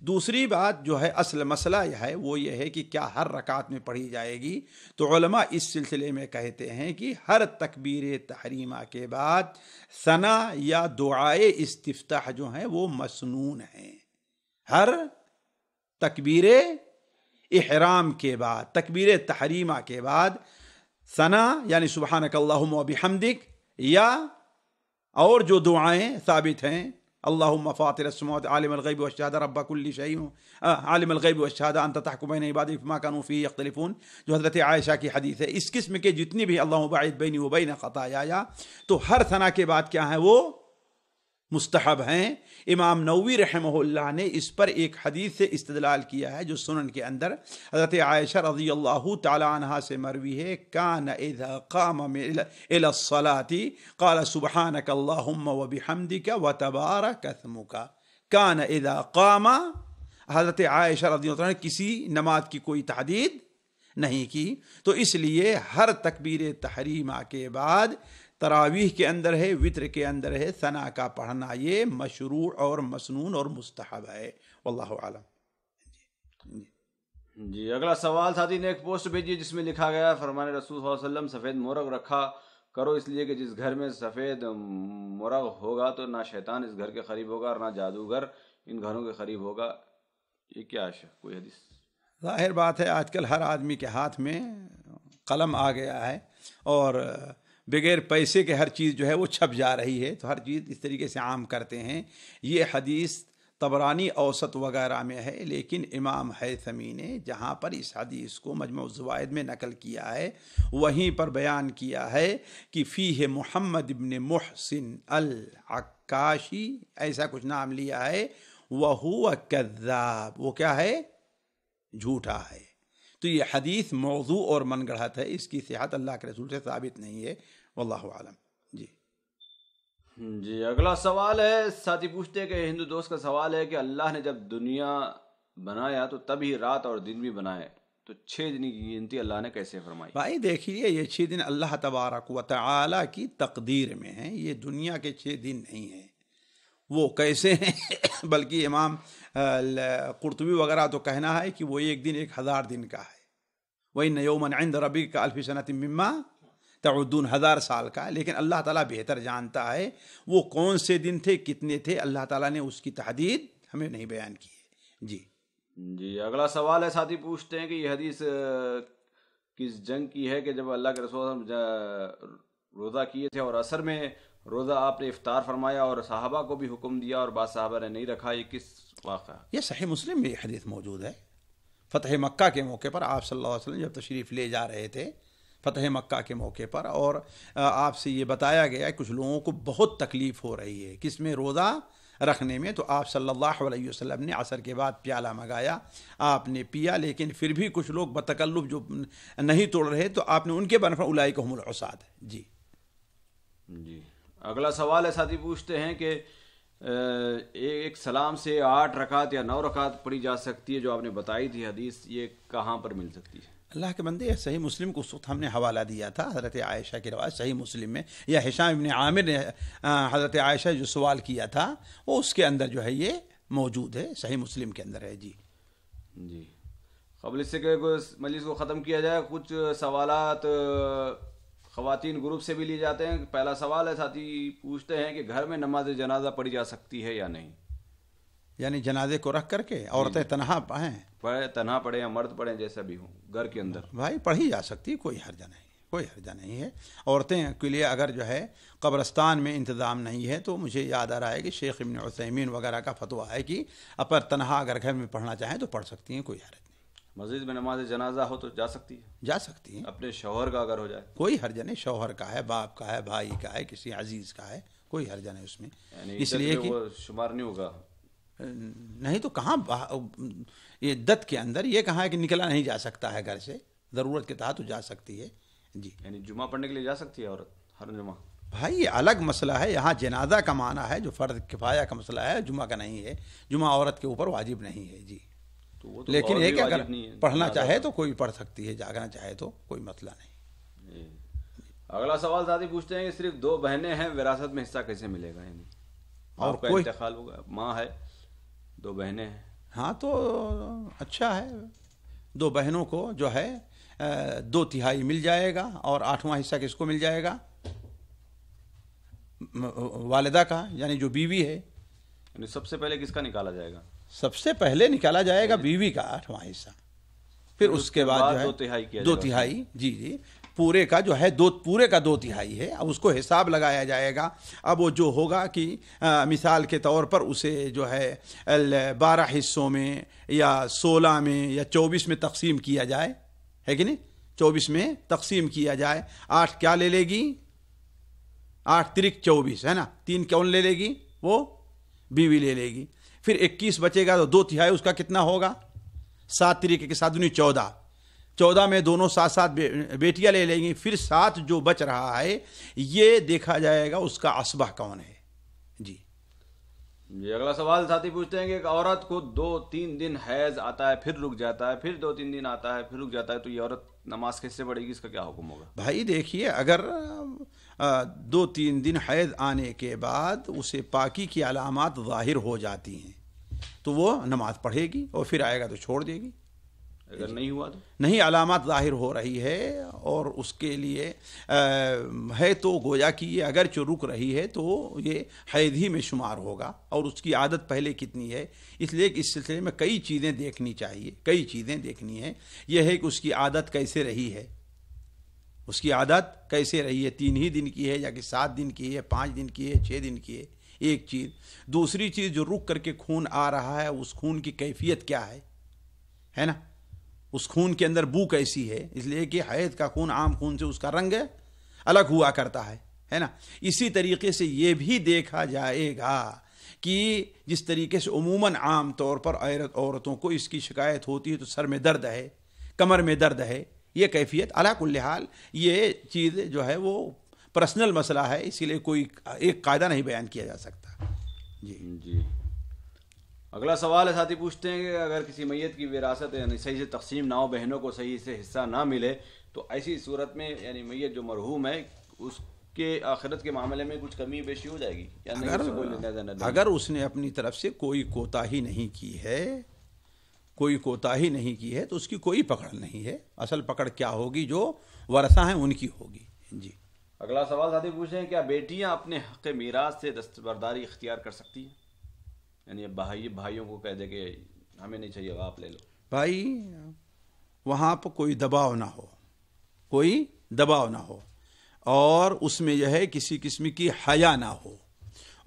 دوسری بات جو ہے اصل مسئلہ یہ ہے وہ یہ ہے کہ کیا ہر رکعت میں پڑھی جائے گی تو علماء اس سلسلے میں کہتے ہیں کہ ہر تکبیر تحریمہ کے بعد ثنا یا دعائے استفتاح جو ہیں وہ مسنون ہیں ہر تکبیر احرام کے بعد تکبیر تحریمہ کے بعد ثنا یعنی سبحانک اللہم و بحمدک یا اور جو دعائیں ثابت ہیں اللہ فاطر رسومات عالم الغب رب رباک الشیم عالم انت الغبی اشادہ انتحکم اعباد نوفی یقین جو حضرت عائشہ کی حدیث ہے اس قسم کے جتنی بھی اللہ وبا بینی و بین خطایا آیا تو ہر ثنا کے بعد کیا ہے وہ مستحب ہیں امام نووی رحمہ اللہ نے اس پر ایک حدیث سے استدلال کیا ہے جو سنن کے اندر حضرت عائشہ رضی اللہ تعالیٰ عنہ سے مروی ہے کان اذا قام الى الصلاة قال سبحانك اللہم و تبارک کا کان اذا قام حضرت عائشہ رضی اللہ نے کسی نماز کی کوئی تحدید نہیں کی تو اس لیے ہر تکبیر تحریمہ کے بعد تراویح کے اندر ہے وطر کے اندر ہے ثنا کا پڑھنا یہ مشروع اور مسنون اور مستحب ہے واللہ عالم جی جی جی اگلا سوال ساتھی نے ایک پوسٹ بھیجی جس میں لکھا گیا فرمان رسول صلی اللہ علیہ وسلم سفید مورغ رکھا کرو اس لیے کہ جس گھر میں سفید مرغ ہوگا تو نہ شیطان اس گھر کے قریب ہوگا اور نہ جادوگر ان گھروں کے قریب ہوگا یہ کیا شاید کوئی حدیث ظاہر بات ہے آج کل ہر آدمی کے ہاتھ میں قلم آ گیا ہے اور بغیر پیسے کے ہر چیز جو ہے وہ چھپ جا رہی ہے تو ہر چیز اس طریقے سے عام کرتے ہیں یہ حدیث طبرانی اوسط وغیرہ میں ہے لیکن امام حیثمی نے جہاں پر اس حدیث کو مجموع میں نقل کیا ہے وہیں پر بیان کیا ہے کہ فی ہے محمد ابن محسن العکاشی ایسا کچھ نام لیا ہے کذاب وہ کیا ہے جھوٹا ہے تو یہ حدیث موضوع اور من گڑھت ہے اس کی صحت اللہ کے رسول سے ثابت نہیں ہے واللہ عالم جی جی اگلا سوال ہے ساتھی پوچھتے کہ ہندو دوست کا سوال ہے کہ اللہ نے جب دنیا بنایا تو تبھی رات اور دن بھی بنائے تو چھ دن کی گنتی اللہ نے کیسے فرمائی بھائی دیکھیے یہ چھ دن اللہ تبارک و تعالی کی تقدیر میں ہیں یہ دنیا کے چھ دن نہیں ہیں وہ کیسے ہیں بلکہ امام قرطبی وغیرہ تو کہنا ہے کہ وہ ایک دن ایک ہزار دن کا ہے وہی نیومن عند ربی کا الفی صنعت مما تعدون ہزار سال کا لیکن اللہ تعالیٰ بہتر جانتا ہے وہ کون سے دن تھے کتنے تھے اللہ تعالیٰ نے اس کی تحدید ہمیں نہیں بیان کی ہے جی جی اگلا سوال ہے ساتھی پوچھتے ہیں کہ یہ حدیث کس جنگ کی ہے کہ جب اللہ کے رسول روزہ کیے تھے اور اثر میں روزہ آپ نے افطار فرمایا اور صحابہ کو بھی حکم دیا اور بعض صحابہ نے نہیں رکھا یہ کس واقعہ یہ صحیح مسلم میں یہ حدیث موجود ہے فتح مکہ کے موقع پر آپ صلی اللہ علیہ وسلم جب تشریف لے جا رہے تھے فتح مکہ کے موقع پر اور آپ سے یہ بتایا گیا ہے کچھ لوگوں کو بہت تکلیف ہو رہی ہے کس میں روزہ رکھنے میں تو آپ صلی اللہ علیہ وسلم نے عصر کے بعد پیالہ منگایا آپ نے پیا لیکن پھر بھی کچھ لوگ بتکلف جو نہیں توڑ رہے تو آپ نے ان کے بن الائی کو العساد جی جی اگلا سوال ہے ساتھی پوچھتے ہیں کہ ایک سلام سے آٹھ رکعت یا نو رکعت پڑھی جا سکتی ہے جو آپ نے بتائی تھی حدیث یہ کہاں پر مل سکتی ہے اللہ کے بندے صحیح مسلم کو اس وقت ہم نے حوالہ دیا تھا حضرت عائشہ کے رواج صحیح مسلم میں یا حشام ابن عامر نے حضرت عائشہ جو سوال کیا تھا وہ اس کے اندر جو ہے یہ موجود ہے صحیح مسلم کے اندر ہے جی جی قبل اس سے کہ مجلس کو ختم کیا جائے کچھ سوالات خواتین گروپ سے بھی لیے جاتے ہیں پہلا سوال ہے ساتھی پوچھتے ہیں کہ گھر میں نماز جنازہ پڑھی جا سکتی ہے یا نہیں یعنی جنازے کو رکھ کر کے عورتیں جی، جی۔ تنہا پڑھیں تنہا پڑھیں یا مرد پڑھیں جیسا بھی ہوں گھر کے اندر بھائی پڑھی جا سکتی کوئی حرجہ نہیں کوئی حرجہ نہیں ہے عورتیں کے لیے اگر جو ہے قبرستان میں انتظام نہیں ہے تو مجھے یاد آ رہا ہے کہ شیخ ابن عثیمین وغیرہ کا فتویٰ ہے کہ اپر تنہا اگر گھر میں پڑھنا چاہیں تو پڑھ سکتی ہیں کوئی حرج نہیں مزید میں نماز جنازہ ہو تو جا سکتی ہے جا سکتی ہیں اپنے شوہر کا اگر ہو جائے کوئی حرجہ نہیں شوہر کا ہے باپ کا ہے بھائی کا ہے کسی عزیز کا ہے کوئی حرجہ نہیں اس میں یعنی اس لیے کہ شمار نہیں ہوگا نہیں تو کہاں یہ دت کے اندر یہ کہاں نکلا نہیں جا سکتا ہے گھر سے ضرورت کے تحت جا سکتی ہے جی یعنی جمعہ پڑھنے کے لیے جا سکتی ہے ہر جمعہ بھائی یہ الگ مسئلہ ہے یہاں جنازہ کا معنی ہے جو فرد کفایا کا مسئلہ ہے جمعہ کا نہیں ہے جمعہ عورت کے اوپر واجب نہیں ہے جی تو تو وہ لیکن اگر پڑھنا چاہے تو کوئی پڑھ سکتی ہے جاگنا چاہے تو کوئی مسئلہ نہیں جی۔ اگلا سوال دادی پوچھتے ہیں کہ صرف دو بہنیں ہیں وراثت میں حصہ کیسے ملے گا یعنی اور کوئی ہوگا ماں ہے دو بہنیں ہاں تو اچھا ہے دو بہنوں کو جو ہے دو تہائی مل جائے گا اور آٹھواں حصہ کس کو مل جائے گا والدہ کا یعنی جو بیوی ہے یعنی سب سے پہلے کس کا نکالا جائے گا سب سے پہلے نکالا جائے گا بیوی کا آٹھواں حصہ پھر اس کے بعد جو ہے دو تہائی جی جی پورے کا جو ہے دو پورے کا دو تہائی ہے اب اس کو حساب لگایا جائے گا اب وہ جو ہوگا کہ مثال کے طور پر اسے جو ہے بارہ حصوں میں یا سولہ میں یا چوبیس میں تقسیم کیا جائے ہے کہ نہیں چوبیس میں تقسیم کیا جائے آٹھ کیا لے لے گی آٹھ ترک چوبیس ہے نا تین کون لے لے گی وہ بیوی لے لے گی پھر اکیس بچے گا تو دو تہائی اس کا کتنا ہوگا سات طریقے کے ساتھ دنیا یعنی چودہ چودہ میں دونوں ساتھ ساتھ بیٹیاں لے لیں گی پھر ساتھ جو بچ رہا ہے یہ دیکھا جائے گا اس کا اسبہ کون ہے جی جی اگلا سوال ساتھی پوچھتے ہیں کہ ایک عورت کو دو تین دن حیض آتا ہے پھر رک جاتا ہے پھر دو تین دن آتا ہے پھر رک جاتا ہے تو یہ عورت نماز کیسے پڑھے گی اس کا کیا حکم ہوگا بھائی دیکھیے اگر دو تین دن حیض آنے کے بعد اسے پاکی کی علامات ظاہر ہو جاتی ہیں تو وہ نماز پڑھے گی اور پھر آئے گا تو چھوڑ دے گی اگر نہیں ہوا تو نہیں علامات ظاہر ہو رہی ہے اور اس کے لیے ہے تو گویا کہ یہ اگر جو رک رہی ہے تو یہ حید ہی میں شمار ہوگا اور اس کی عادت پہلے کتنی ہے اس لیے کہ اس سلسلے میں کئی چیزیں دیکھنی چاہیے کئی چیزیں دیکھنی ہیں یہ ہے کہ اس کی عادت کیسے رہی ہے اس کی عادت کیسے رہی ہے تین ہی دن کی ہے یا کہ سات دن کی ہے پانچ دن کی ہے چھ دن کی ہے ایک چیز دوسری چیز جو رک کر کے خون آ رہا ہے اس خون کی کیفیت کیا ہے ہے نا اس خون کے اندر بو کیسی ہے اس لیے کہ حید کا خون عام خون سے اس کا رنگ الگ ہوا کرتا ہے ہے نا اسی طریقے سے یہ بھی دیکھا جائے گا کہ جس طریقے سے عموماً عام طور پر عورتوں کو اس کی شکایت ہوتی ہے تو سر میں درد ہے کمر میں درد ہے یہ کیفیت الک الحال یہ چیز جو ہے وہ پرسنل مسئلہ ہے اسی لیے کوئی ایک قاعدہ نہیں بیان کیا جا سکتا جی جی اگلا سوال ہے ساتھی پوچھتے ہیں کہ اگر کسی میت کی وراثت یعنی صحیح سے تقسیم نہ ہو بہنوں کو صحیح سے حصہ نہ ملے تو ایسی صورت میں یعنی میت جو مرحوم ہے اس کے آخرت کے معاملے میں کچھ کمی بیشی ہو جائے گی یا اگر, اگر اس نے اپنی طرف سے کوئی کوتاہی نہیں کی ہے کوئی کوتاہی نہیں کی ہے تو اس کی کوئی پکڑ نہیں ہے اصل پکڑ کیا ہوگی جو ورثہ ہیں ان کی ہوگی جی اگلا سوال ساتھی پوچھتے ہیں کیا بیٹیاں اپنے حق میراث سے دستبرداری اختیار کر سکتی ہیں یعنی بھائی بھائیوں کو کہہ دے کہ ہمیں نہیں چاہیے آپ لے لو بھائی وہاں پہ کوئی دباؤ نہ ہو کوئی دباؤ نہ ہو اور اس میں جو ہے کسی قسم کی حیا نہ ہو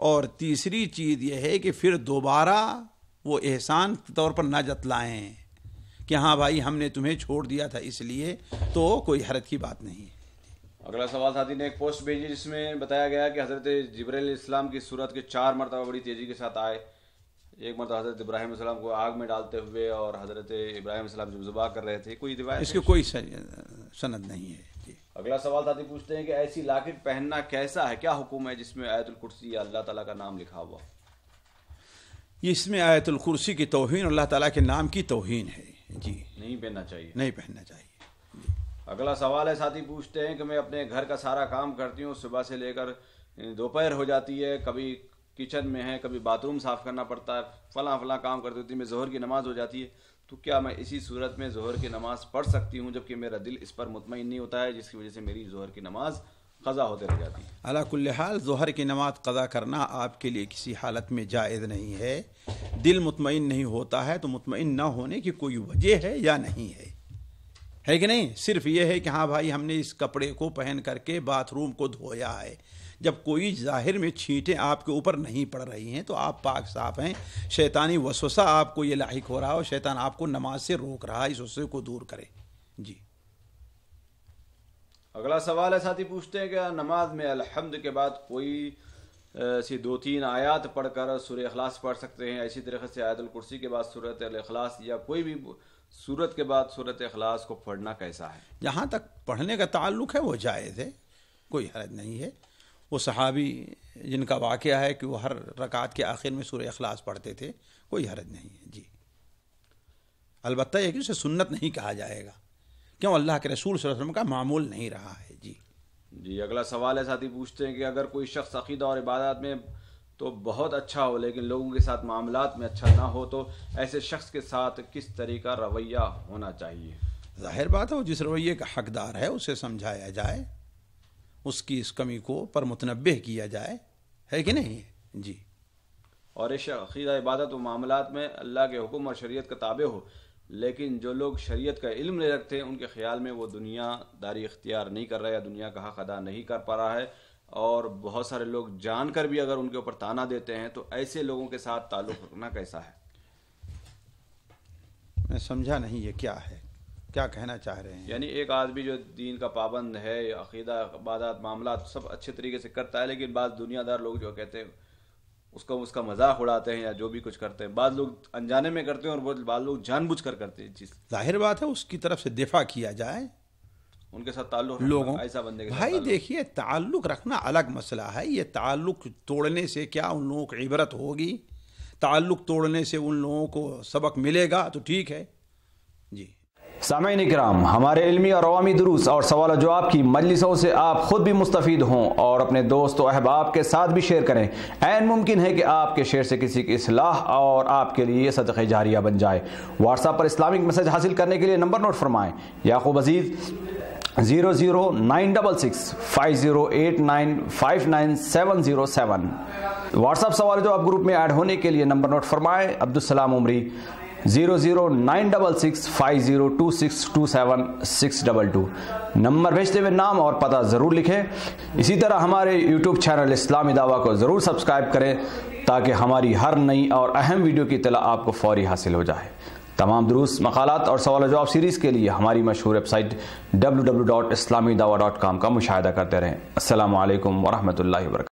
اور تیسری چیز یہ ہے کہ پھر دوبارہ وہ احسان طور پر نہ جتلائیں کہ ہاں بھائی ہم نے تمہیں چھوڑ دیا تھا اس لیے تو کوئی حرت کی بات نہیں ہے اگلا سوال ساتھی نے ایک پوسٹ بھیجی جس میں بتایا گیا کہ حضرت جبر اسلام کی صورت کے چار مرتبہ بڑی تیزی کے ساتھ آئے ایک مرتبہ حضرت ابراہیم علیہ السلام کو آگ میں ڈالتے ہوئے اور حضرت ابراہیم السلام جب زبا کر رہے تھے کوئی اس کوئی سند نہیں ہے جی اگلا سوال ساتھی پوچھتے ہیں کہ ایسی لاکٹ پہننا کیسا ہے کیا حکم ہے جس میں آیت یا اللہ تعالیٰ کا نام لکھا ہوا اس میں آیت الکرسی کی توہین اللہ تعالیٰ کے نام کی توہین ہے جی نہیں پہننا چاہیے نہیں پہننا چاہیے اگلا سوال ہے ساتھی پوچھتے ہیں کہ میں اپنے گھر کا سارا کام کرتی ہوں صبح سے لے کر دوپہر ہو جاتی ہے کبھی کچن میں ہے کبھی باتھ روم صاف کرنا پڑتا ہے فلاں فلاں کام کرتے ہوتی میں ظہر کی نماز ہو جاتی ہے تو کیا میں اسی صورت میں ظہر کی نماز پڑھ سکتی ہوں جبکہ میرا دل اس پر مطمئن نہیں ہوتا ہے جس کی وجہ سے میری ظہر کی نماز قضا ہوتے رہ جاتی ہے اللہ کل حال ظہر کی نماز قضا کرنا آپ کے لیے کسی حالت میں جائز نہیں ہے دل مطمئن نہیں ہوتا ہے تو مطمئن نہ ہونے کی کوئی وجہ ہے یا نہیں ہے ہے کہ نہیں صرف یہ ہے کہ ہاں بھائی ہم نے اس کپڑے کو پہن کر کے باتھ روم کو دھویا ہے جب کوئی ظاہر میں چھینٹیں آپ کے اوپر نہیں پڑ رہی ہیں تو آپ پاک صاف ہیں شیطانی وسوسہ آپ کو یہ لاحق ہو رہا اور شیطان آپ کو نماز سے روک رہا ہے اس وسوسے کو دور کرے جی اگلا سوال ہے ساتھی پوچھتے ہیں کہ نماز میں الحمد کے بعد کوئی سی دو تین آیات پڑھ کر سور اخلاص پڑھ سکتے ہیں ایسی طریقے سے آیت الکرسی کے بعد صورت الاخلاص یا کوئی بھی صورت کے بعد صورت اخلاص کو پڑھنا کیسا ہے جہاں تک پڑھنے کا تعلق ہے وہ جائز ہے کوئی حرج نہیں ہے وہ صحابی جن کا واقعہ ہے کہ وہ ہر رکعت کے آخر میں سورہ اخلاص پڑھتے تھے کوئی حرج نہیں ہے جی البتہ یہ کہ اسے سنت نہیں کہا جائے گا کیوں اللہ کے رسول صلی اللہ علیہ وسلم کا معمول نہیں رہا ہے جی جی اگلا سوال ہے ساتھی پوچھتے ہیں کہ اگر کوئی شخص عقیدہ اور عبادات میں تو بہت اچھا ہو لیکن لوگوں کے ساتھ معاملات میں اچھا نہ ہو تو ایسے شخص کے ساتھ کس طریقہ رویہ ہونا چاہیے ظاہر بات ہے وہ جس رویے کا حقدار ہے اسے سمجھایا جائے اس کی اس کمی کو پر متنبع کیا جائے ہے کہ نہیں جی اور عقیدہ عبادت و معاملات میں اللہ کے حکم اور شریعت کا تابع ہو لیکن جو لوگ شریعت کا علم نہیں رکھتے ان کے خیال میں وہ دنیا داری اختیار نہیں کر رہا یا دنیا کا حق ادا نہیں کر پا رہا ہے اور بہت سارے لوگ جان کر بھی اگر ان کے اوپر تانا دیتے ہیں تو ایسے لوگوں کے ساتھ تعلق رکھنا کیسا ہے میں سمجھا نہیں یہ کیا ہے کیا کہنا چاہ رہے ہیں یعنی ایک آدمی جو دین کا پابند ہے عقیدہ عبادات معاملات سب اچھے طریقے سے کرتا ہے لیکن بعض دنیا دار لوگ جو کہتے ہیں اس کا اس کا مذاق اڑاتے ہیں یا جو بھی کچھ کرتے ہیں بعض لوگ انجانے میں کرتے ہیں اور بعض لوگ جان بوجھ کر کرتے ہیں چیز ظاہر بات ہے اس کی طرف سے دفاع کیا جائے ان کے ساتھ تعلق لوگوں ایسا بندے بھائی دیکھیے تعلق رکھنا الگ مسئلہ ہے یہ تعلق توڑنے سے کیا ان لوگوں کو عبرت ہوگی تعلق توڑنے سے ان لوگوں کو سبق ملے گا تو ٹھیک ہے سامعین اکرام ہمارے علمی اور عوامی دروس اور سوال و جواب کی مجلسوں سے آپ خود بھی مستفید ہوں اور اپنے دوست و احباب کے ساتھ بھی شیئر کریں عین ممکن ہے کہ آپ کے شیئر سے کسی کی اصلاح اور آپ کے لیے صدق جاریہ بن جائے واٹس ایپ پر اسلامک میسج حاصل کرنے کے لیے نمبر نوٹ فرمائیں Yaqoob Aziz zero zero nine double six five zero eight nine five nine seven zero seven WhatsApp سوال جواب گروپ میں ایڈ ہونے کے لیے نمبر نوٹ فرمائیں Abdussalam Umari zero zero nine double six five zero two six two seven six double two number بھیجتے ہوئے نام اور پتہ ضرور لکھیں اسی طرح ہمارے یوٹیوب چینل اسلامی دعویٰ کو ضرور سبسکرائب کریں تاکہ ہماری ہر نئی اور اہم ویڈیو کی اطلاع آپ کو فوری حاصل ہو جائے تمام دروس مقالات اور سوال و جواب سیریز کے لیے ہماری مشہور website W W dot Islami dot com کا مشاہدہ کرتے رہیں السلام علیکم ورحمۃ اللہ وبرکاتہ